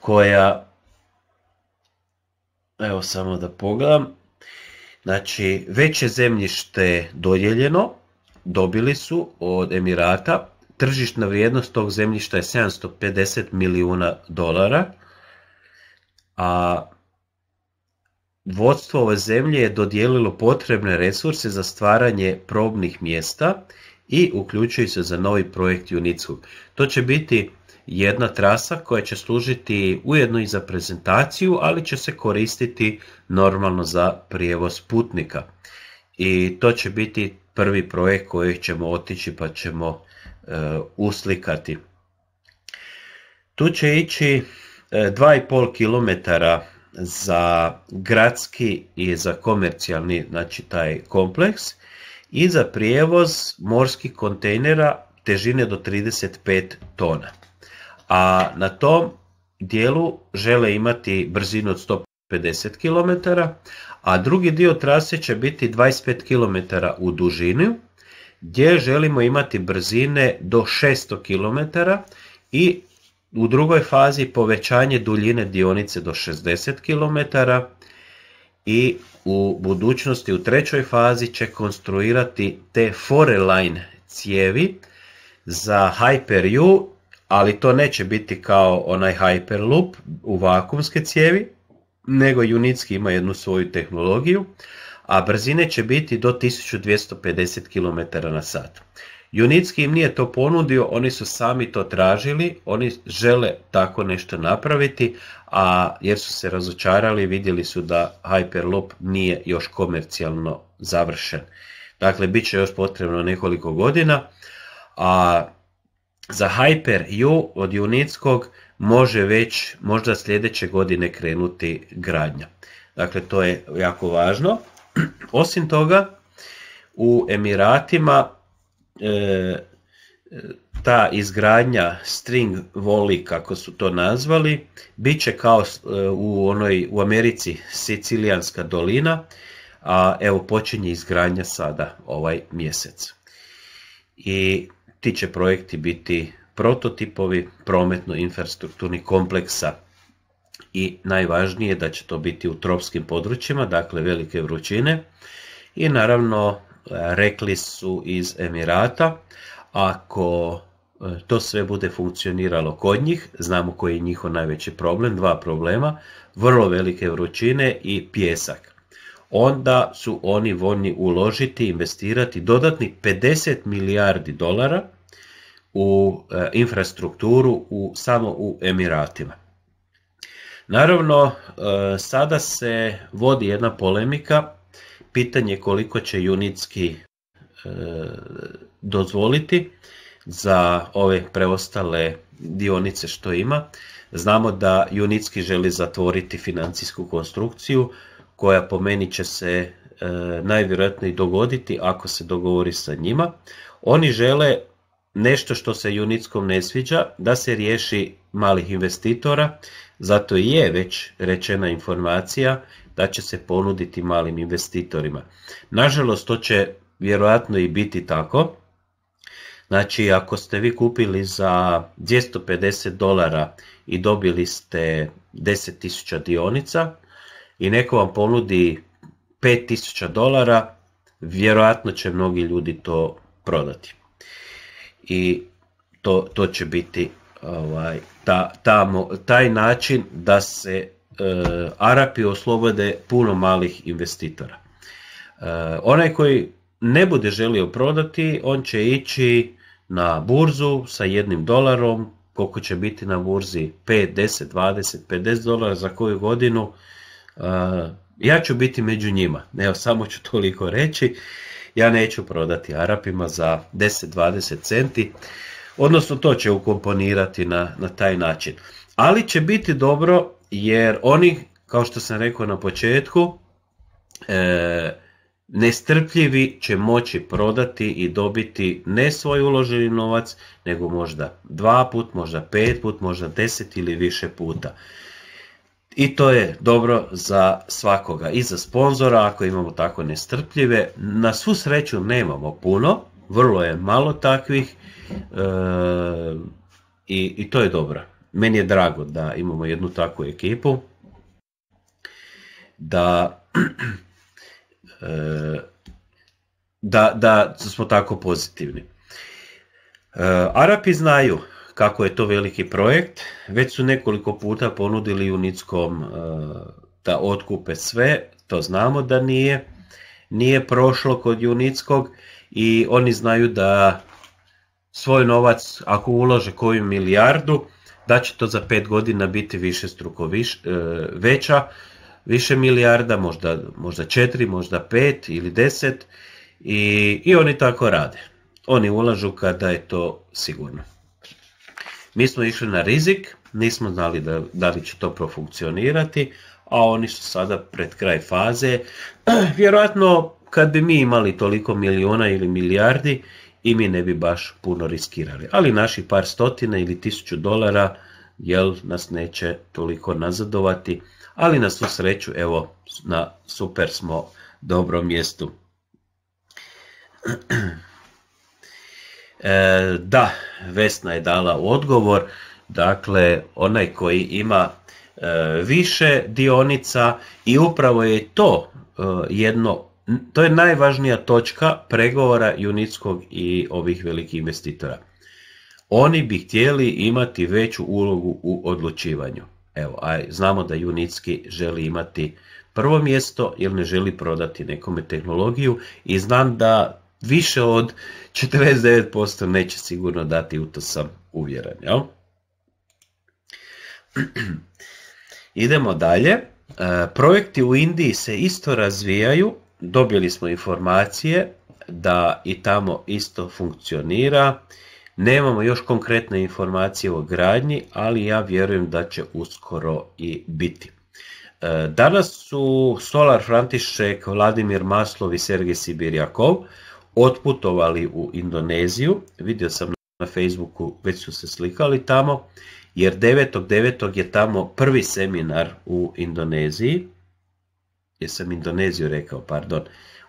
koja evo samo da pogledam znači veće zemljište dodijeljeno dobili su od Emirata tržišna vrijednost tog zemljišta je 750 milijuna dolara a Vodstvo ove zemlje je dodijelilo potrebne resurse za stvaranje probnih mjesta i uključuju se za novi projekt Junicu. To će biti jedna trasa koja će služiti ujedno i za prezentaciju, ali će se koristiti normalno za prijevoz putnika. I to će biti prvi projekt koji ćemo otići pa ćemo e, uslikati. Tu će ići 2,5 e, km za gradski i za komercijalni znači taj kompleks i za prijevoz morskih kontejnera težine do 35 tona. A na tom dijelu žele imati brzinu od 150 km, a drugi dio trase će biti 25 km u dužini, gdje želimo imati brzine do 600 km i u drugoj fazi povećanje duljine dionice do 60 km i u budućnosti u trećoj fazi će konstruirati te foreline cijevi za Hyper-U, ali to neće biti kao onaj Hyperloop u vakumske cijevi, nego Unitski ima jednu svoju tehnologiju, a brzine će biti do 1250 km na sat. Junitski im nije to ponudio, oni su sami to tražili, oni žele tako nešto napraviti, a jer su se razočarali, vidjeli su da Hyperloop nije još komercijalno završen. Dakle, bit će još potrebno nekoliko godina, a za Hyper-U od Junitskog može već možda sljedeće godine krenuti gradnja. Dakle, to je jako važno. [clears throat] Osim toga, u Emiratima E, e, ta izgradnja string voli kako su to nazvali bit će kao e, u onoj u Americi Sicilijanska dolina a evo počinje izgradnja sada ovaj mjesec i ti će projekti biti prototipovi prometno-infrastrukturnih kompleksa i najvažnije da će to biti u tropskim područjima, dakle velike vrućine i naravno rekli su iz Emirata, ako e, to sve bude funkcioniralo kod njih, znamo koji je njihov najveći problem, dva problema, vrlo velike vrućine i pjesak. Onda su oni voljni uložiti, investirati dodatnih 50 milijardi dolara u e, infrastrukturu u, samo u Emiratima. Naravno, e, sada se vodi jedna polemika pitanje koliko će junitski e, dozvoliti za ove preostale dionice što ima. Znamo da Junitski želi zatvoriti financijsku konstrukciju koja po meni će se e, najvjerojatnije dogoditi ako se dogovori sa njima. Oni žele nešto što se Junitskom ne sviđa, da se riješi malih investitora, zato i je već rečena informacija da će se ponuditi malim investitorima. Nažalost, to će vjerojatno i biti tako. Znači, ako ste vi kupili za 250 dolara i dobili ste 10.000 dionica i neko vam ponudi 5.000 dolara, vjerojatno će mnogi ljudi to prodati. I to, to će biti ovaj, ta, taj način da se Eh, Arapi oslobode puno malih investitora. Eh, onaj koji ne bude želio prodati, on će ići na burzu sa jednim dolarom, koliko će biti na burzi 5, 10, 20, 50 dolara za koju godinu. Eh, ja ću biti među njima, evo samo ću toliko reći. Ja neću prodati Arapima za 10, 20 centi, odnosno to će ukomponirati na taj način. Ali će biti dobro jer oni, kao što sam rekao na početku, e, nestrpljivi će moći prodati i dobiti ne svoj uloženi novac, nego možda dva put, možda pet put, možda deset ili više puta. I to je dobro za svakoga i za sponzora ako imamo tako nestrpljive. Na svu sreću nemamo puno, vrlo je malo takvih e, i, i to je dobro meni je drago da imamo jednu takvu ekipu, da, [clears throat] eh, da, da smo tako pozitivni. Eh, Arapi znaju kako je to veliki projekt, već su nekoliko puta ponudili Unickom eh, da otkupe sve, to znamo da nije, nije prošlo kod Unickog i oni znaju da svoj novac, ako ulože koju milijardu, da će to za pet godina biti više struko e, veća, više milijarda, možda, možda četiri, možda pet ili deset i, i oni tako rade. Oni ulažu kada je to sigurno. Mi smo išli na rizik, nismo znali da, da li će to profunkcionirati, a oni su sada pred kraj faze. [clears throat] Vjerojatno kad bi mi imali toliko milijuna ili milijardi i mi ne bi baš puno riskirali. Ali naši par stotina ili tisuću dolara jel nas neće toliko nazadovati, ali na svu sreću evo na super smo dobrom mjestu. E, da, Vesna je dala odgovor, dakle onaj koji ima e, više dionica i upravo je to e, jedno to je najvažnija točka pregovora Junitskog i ovih velikih investitora. Oni bi htjeli imati veću ulogu u odlučivanju. Evo, znamo da Junitski želi imati prvo mjesto jer ne želi prodati nekome tehnologiju i znam da više od 49% neće sigurno dati, u to sam uvjeren. Jel? [clears throat] Idemo dalje. E, projekti u Indiji se isto razvijaju, dobili smo informacije da i tamo isto funkcionira. Nemamo još konkretne informacije o gradnji, ali ja vjerujem da će uskoro i biti. E, danas su Solar František, Vladimir Maslov i Sergej Sibirjakov otputovali u Indoneziju. Vidio sam na Facebooku, već su se slikali tamo, jer 9.9. je tamo prvi seminar u Indoneziji jesam Indoneziju rekao, pardon,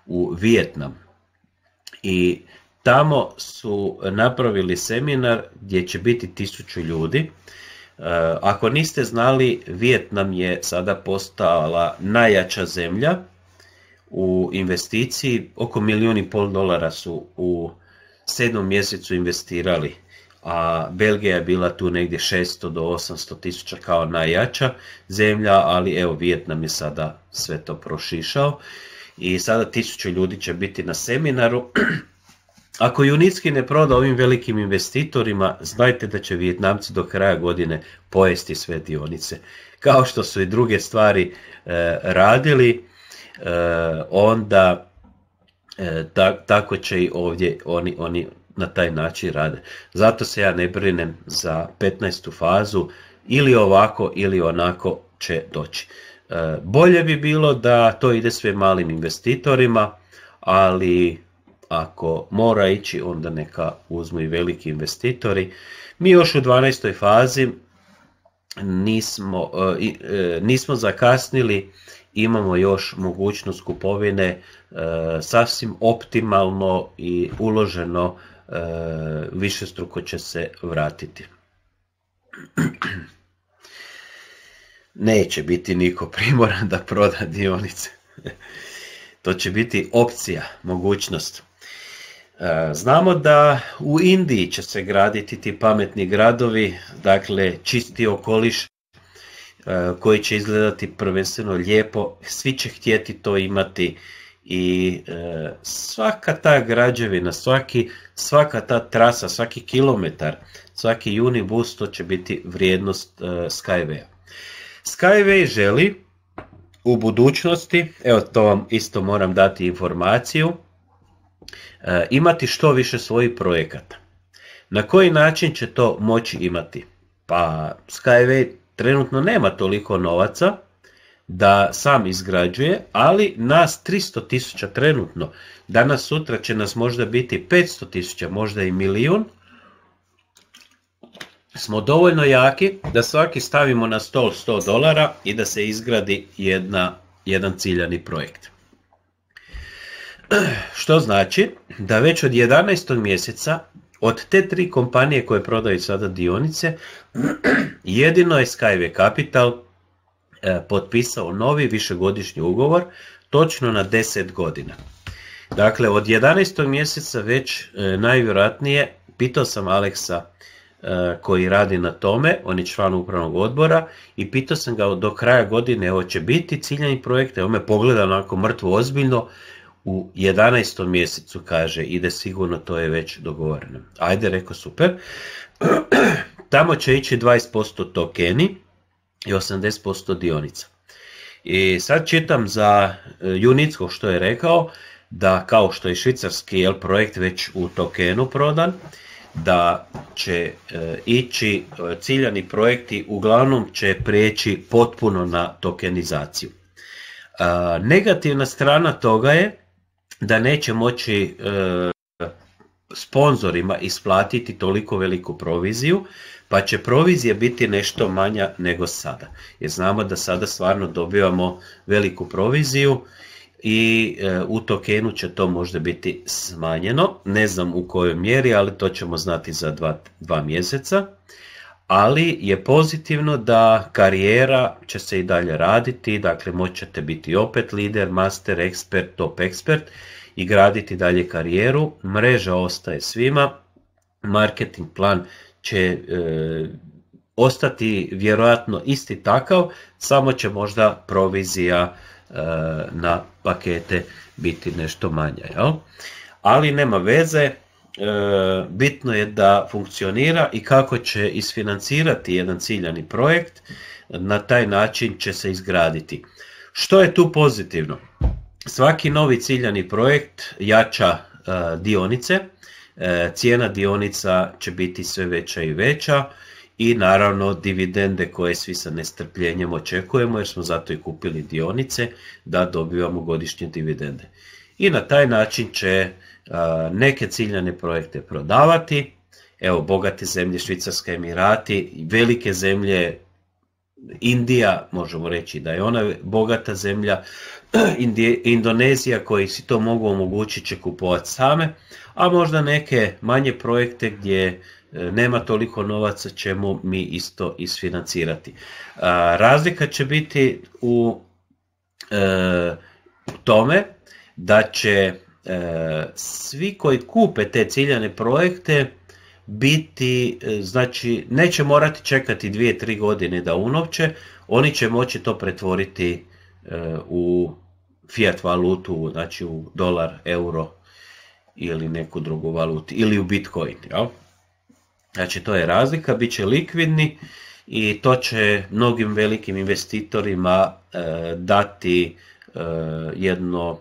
u Vijetnam. I tamo su napravili seminar gdje će biti tisuću ljudi. E, ako niste znali, Vijetnam je sada postala najjača zemlja u investiciji. Oko milijun i pol dolara su u sedmom mjesecu investirali a Belgija je bila tu negdje 600 do 800 tisuća kao najjača zemlja, ali evo Vijetnam je sada sve to prošišao i sada tisuću ljudi će biti na seminaru. [clears throat] Ako Junitski ne proda ovim velikim investitorima, znajte da će Vijetnamci do kraja godine pojesti sve dionice. Kao što su i druge stvari e, radili, e, onda e, tako će i ovdje oni, oni na taj način rade. Zato se ja ne brinem za 15. fazu ili ovako ili onako će doći. E, bolje bi bilo da to ide sve malim investitorima, ali ako mora ići onda neka uzmu i veliki investitori. Mi još u 12. fazi nismo, e, e, nismo zakasnili, imamo još mogućnost kupovine sasvim optimalno i uloženo Eh, više struko će se vratiti. [clears throat] Neće biti niko primoran da proda dionice. [laughs] to će biti opcija, mogućnost. Eh, znamo da u Indiji će se graditi ti pametni gradovi, dakle čisti okoliš eh, koji će izgledati prvenstveno lijepo. Svi će htjeti to imati i e, svaka ta građevina, svaki, svaka ta trasa, svaki kilometar, svaki unibus, to će biti vrijednost e, skyway Skyway želi u budućnosti, evo to vam isto moram dati informaciju, e, imati što više svojih projekata. Na koji način će to moći imati? Pa Skyway trenutno nema toliko novaca, da sam izgrađuje, ali nas 300 tisuća trenutno. Danas sutra će nas možda biti 500 tisuća, možda i milijun. Smo dovoljno jaki da svaki stavimo na stol 100 dolara i da se izgradi jedna, jedan ciljani projekt. [clears throat] Što znači da već od 11. mjeseca od te tri kompanije koje prodaju sada dionice, [clears throat] jedino je Skyway Capital E, potpisao novi višegodišnji ugovor, točno na 10 godina. Dakle, od 11. mjeseca već e, najvjerojatnije, pitao sam Aleksa e, koji radi na tome, on je član upravnog odbora i pitao sam ga do kraja godine ovo će biti ciljani projekt, on me pogleda onako mrtvo ozbiljno, u 11. mjesecu kaže ide sigurno to je već dogovoreno. Ajde, rekao super. [clears throat] Tamo će ići 20% tokeni, i 80% dionica. I sad čitam za e, junicko što je rekao, da kao što je švicarski jel, projekt već u tokenu prodan, da će e, ići e, ciljani projekti uglavnom će prijeći potpuno na tokenizaciju. E, negativna strana toga je da neće moći sponzorima isplatiti toliko veliku proviziju pa će provizija biti nešto manja nego sada. Jer znamo da sada stvarno dobivamo veliku proviziju i e, u tokenu će to možda biti smanjeno. Ne znam u kojoj mjeri, ali to ćemo znati za dva, dva mjeseca. Ali je pozitivno da karijera će se i dalje raditi, dakle moćete biti opet lider, master, ekspert, top ekspert i graditi dalje karijeru. Mreža ostaje svima, marketing plan će e, ostati vjerojatno isti takav, samo će možda provizija e, na pakete biti nešto manja. Ali nema veze, e, bitno je da funkcionira i kako će isfinancirati jedan ciljani projekt, na taj način će se izgraditi. Što je tu pozitivno? Svaki novi ciljani projekt jača dionice, E, cijena dionica će biti sve veća i veća i naravno dividende koje svi sa nestrpljenjem očekujemo jer smo zato i kupili dionice da dobivamo godišnje dividende. I na taj način će e, neke ciljane projekte prodavati, evo bogate zemlje, Švicarska Emirati, velike zemlje, Indija, možemo reći da je ona bogata zemlja, [clears throat] Indonezija koji si to mogu omogućiti će kupovati same, a možda neke manje projekte gdje e, nema toliko novaca ćemo mi isto isfinancirati. E, razlika će biti u e, tome da će svi koji kupe te ciljane projekte biti, znači neće morati čekati dvije, tri godine da unovče, oni će moći to pretvoriti u fiat valutu, znači u dolar, euro ili neku drugu valutu, ili u bitcoin. Jel? Znači to je razlika, bit će likvidni i to će mnogim velikim investitorima e, dati e, jedno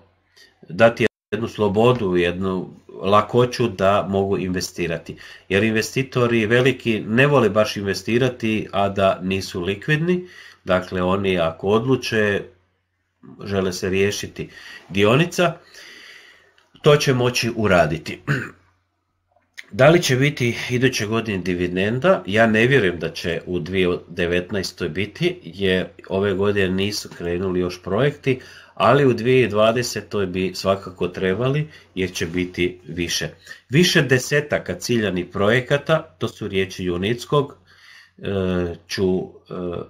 dati jednu slobodu, jednu lakoću da mogu investirati. Jer investitori veliki ne vole baš investirati, a da nisu likvidni. Dakle, oni ako odluče žele se riješiti dionica, to će moći uraditi. [clears throat] Da li će biti iduće godine dividenda? Ja ne vjerujem da će u 2019. biti, jer ove godine nisu krenuli još projekti, ali u 2020. bi svakako trebali jer će biti više. Više desetaka ciljanih projekata, to su riječi Junickog, e, ću e,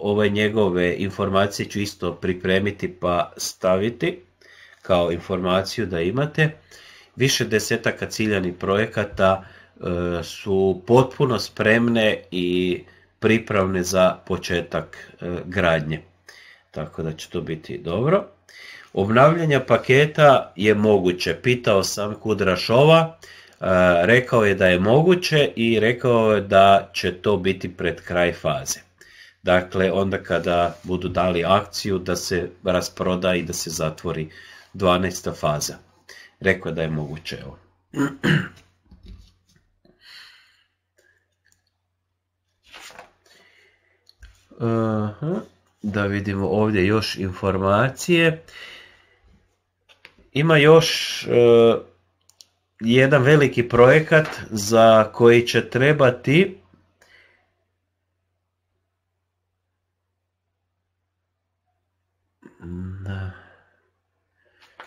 ove njegove informacije ću isto pripremiti pa staviti kao informaciju da imate. Više desetaka ciljanih projekata e, su potpuno spremne i pripravne za početak e, gradnje. Tako da će to biti dobro. Obnavljanje paketa je moguće. Pitao sam Kudrašova, E, rekao je da je moguće i rekao je da će to biti pred kraj faze. Dakle, onda kada budu dali akciju da se rasproda i da se zatvori 12. faza. Rekao je da je moguće evo. da vidimo ovdje još informacije. Ima još e, jedan veliki projekat za koji će trebati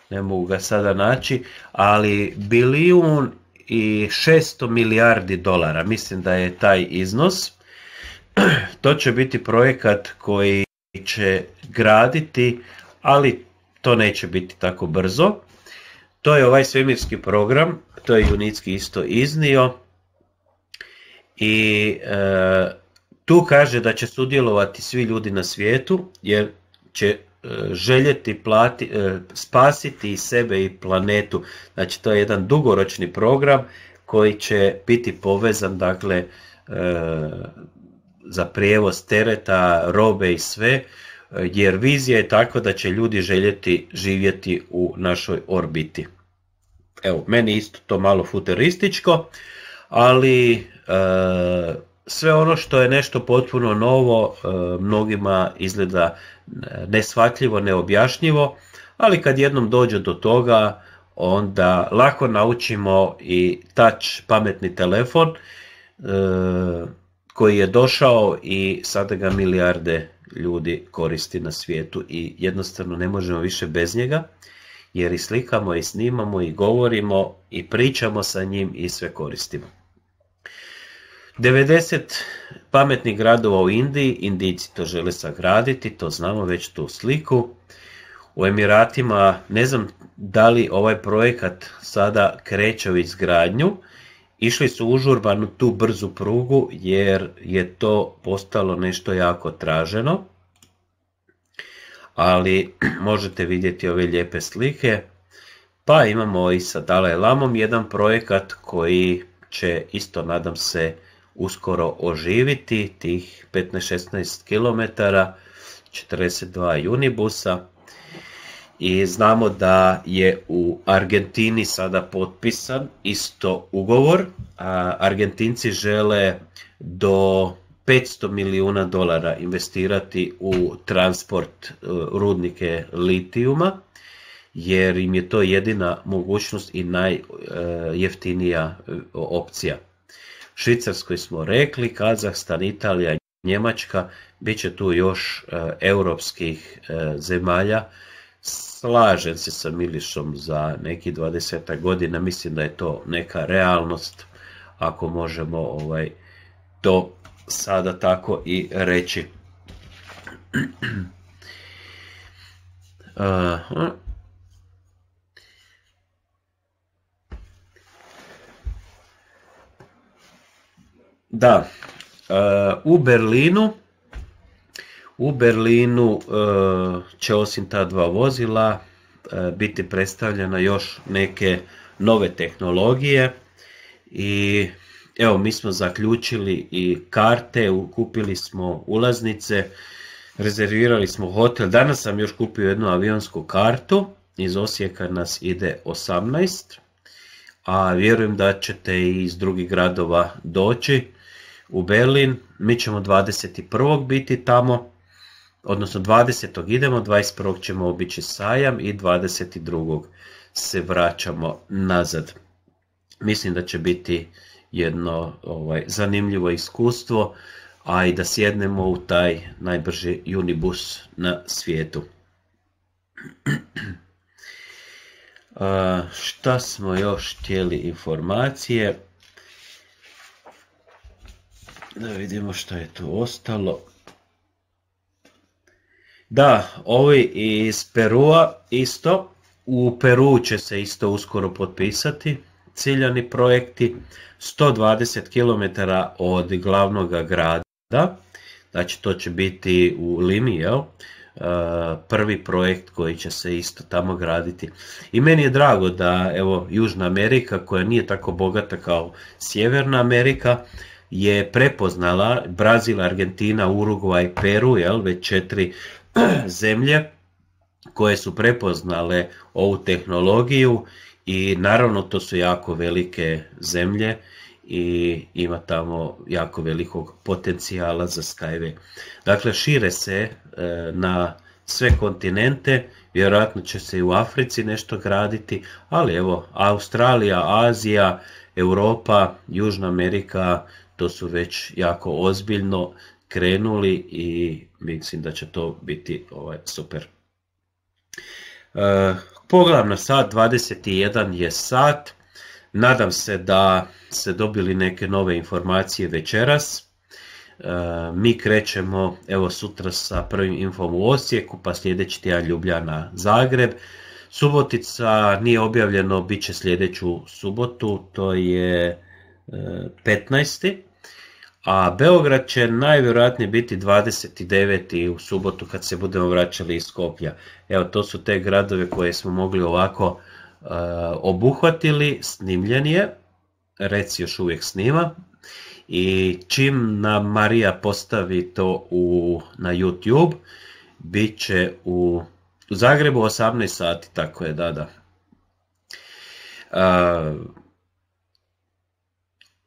ne mogu ga sada naći, ali bilijun i 600 milijardi dolara, mislim da je taj iznos. [clears throat] To će biti projekat koji će graditi, ali to neće biti tako brzo. To je ovaj svemirski program, to je junicki isto iznio i e, tu kaže da će sudjelovati svi ljudi na svijetu jer će e, željeti plati, e, spasiti i sebe i planetu. Znači to je jedan dugoročni program koji će biti povezan dakle za prijevoz tereta, robe i sve E, jer vizija je takva da će ljudi željeti živjeti u našoj orbiti. Evo, meni isto to malo futerističko, ali e, sve ono što je nešto potpuno novo e, mnogima izgleda nesvatljivo, neobjašnjivo, ali kad jednom dođe do toga, onda lako naučimo i touch pametni telefon koji je došao i sada ga milijarde ljudi koristi na svijetu i jednostavno ne možemo više bez njega jer i slikamo i snimamo i govorimo i pričamo sa njim i sve koristimo. 90 pametnih gradova u Indiji, Indijci to žele sagraditi, to znamo već tu sliku. U Emiratima ne znam da li ovaj projekat sada kreće u izgradnju, Išli su žurbanu tu brzu prugu jer je to postalo nešto jako traženo. Ali [clears throat] možete vidjeti ove lijepe slike. Pa imamo i sa Dalaj Lamom jedan projekat koji će isto nadam se uskoro oživiti tih 15-16 km, 42 unibusa i znamo da je u Argentini sada potpisan isto ugovor. Argentinci žele do 500 milijuna dolara investirati u transport e, rudnike litijuma jer im je to jedina mogućnost i najjeftinija e, opcija. Švicarskoj smo rekli, Kazahstan, Italija, Njemačka, bit će tu još e, europskih zemalja slažem se sa Milišom za neki 20 godina, mislim da je to neka realnost, ako možemo ovaj to sada tako i reći. [clears throat] Uh, uh. Da, uh, u Berlinu u Berlinu e, će osim ta dva vozila e, biti predstavljena još neke nove tehnologije i evo mi smo zaključili i karte, kupili smo ulaznice, rezervirali smo hotel. Danas sam još kupio jednu avionsku kartu, iz Osijeka nas ide 18, a vjerujem da ćete i iz drugih gradova doći u Berlin. Mi ćemo 21. biti tamo odnosno 20. idemo, 21. ćemo obići sajam i 22. se vraćamo nazad. Mislim da će biti jedno ovaj, zanimljivo iskustvo, a i da sjednemo u taj najbrži unibus na svijetu. [clears throat] A, šta smo još htjeli informacije? Da vidimo što je tu ostalo. Da, ovi iz Perua isto, u Peru će se isto uskoro potpisati ciljani projekti, 120 km od glavnog grada, znači to će biti u Limi, jel? E, prvi projekt koji će se isto tamo graditi. I meni je drago da evo Južna Amerika koja nije tako bogata kao Sjeverna Amerika je prepoznala Brazil, Argentina, Uruguay, Peru, jel, već četiri [clears throat] zemlje koje su prepoznale ovu tehnologiju i naravno to su jako velike zemlje i ima tamo jako velikog potencijala za Skyway. Dakle, šire se e, na sve kontinente, vjerojatno će se i u Africi nešto graditi, ali evo, Australija, Azija, Europa, Južna Amerika, to su već jako ozbiljno krenuli i mislim da će to biti ovaj, super. E, Poglavno, pogledam na sat, 21 je sat. Nadam se da se dobili neke nove informacije večeras. E, mi krećemo evo sutra sa prvim infom u Osijeku, pa sljedeći tjedan Ljubljana Zagreb. Subotica nije objavljeno, bit će sljedeću subotu, to je 15. E, a Beograd će najvjerojatnije biti 29. u subotu kad se budemo vraćali iz Skoplja. Evo, to su te gradove koje smo mogli ovako e, obuhvatili, snimljen je, reci još uvijek snima i čim na Marija postavi to u, na YouTube, bit će u, Zagrebu 18 sati, tako je, da, da. E,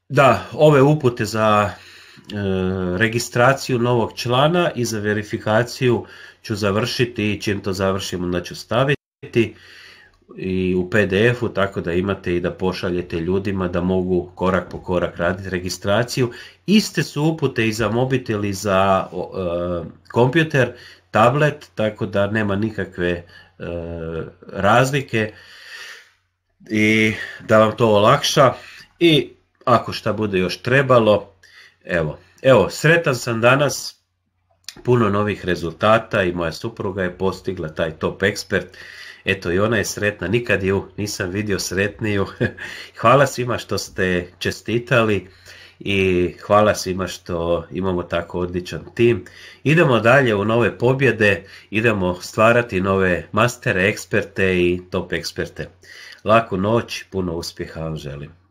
da, ove upute za E, registraciju novog člana i za verifikaciju ću završiti i čim to završim onda ću staviti i u PDF-u tako da imate i da pošaljete ljudima da mogu korak po korak raditi registraciju. Iste su upute i za mobitel i za e, kompjuter, tablet, tako da nema nikakve e, razlike i da vam to olakša i ako šta bude još trebalo Evo, evo, sretan sam danas, puno novih rezultata i moja supruga je postigla taj top ekspert. Eto i ona je sretna, nikad ju nisam vidio sretniju. [laughs] hvala svima što ste čestitali i hvala svima što imamo tako odličan tim. Idemo dalje u nove pobjede, idemo stvarati nove mastere, eksperte i top eksperte. Laku noć, puno uspjeha vam želim.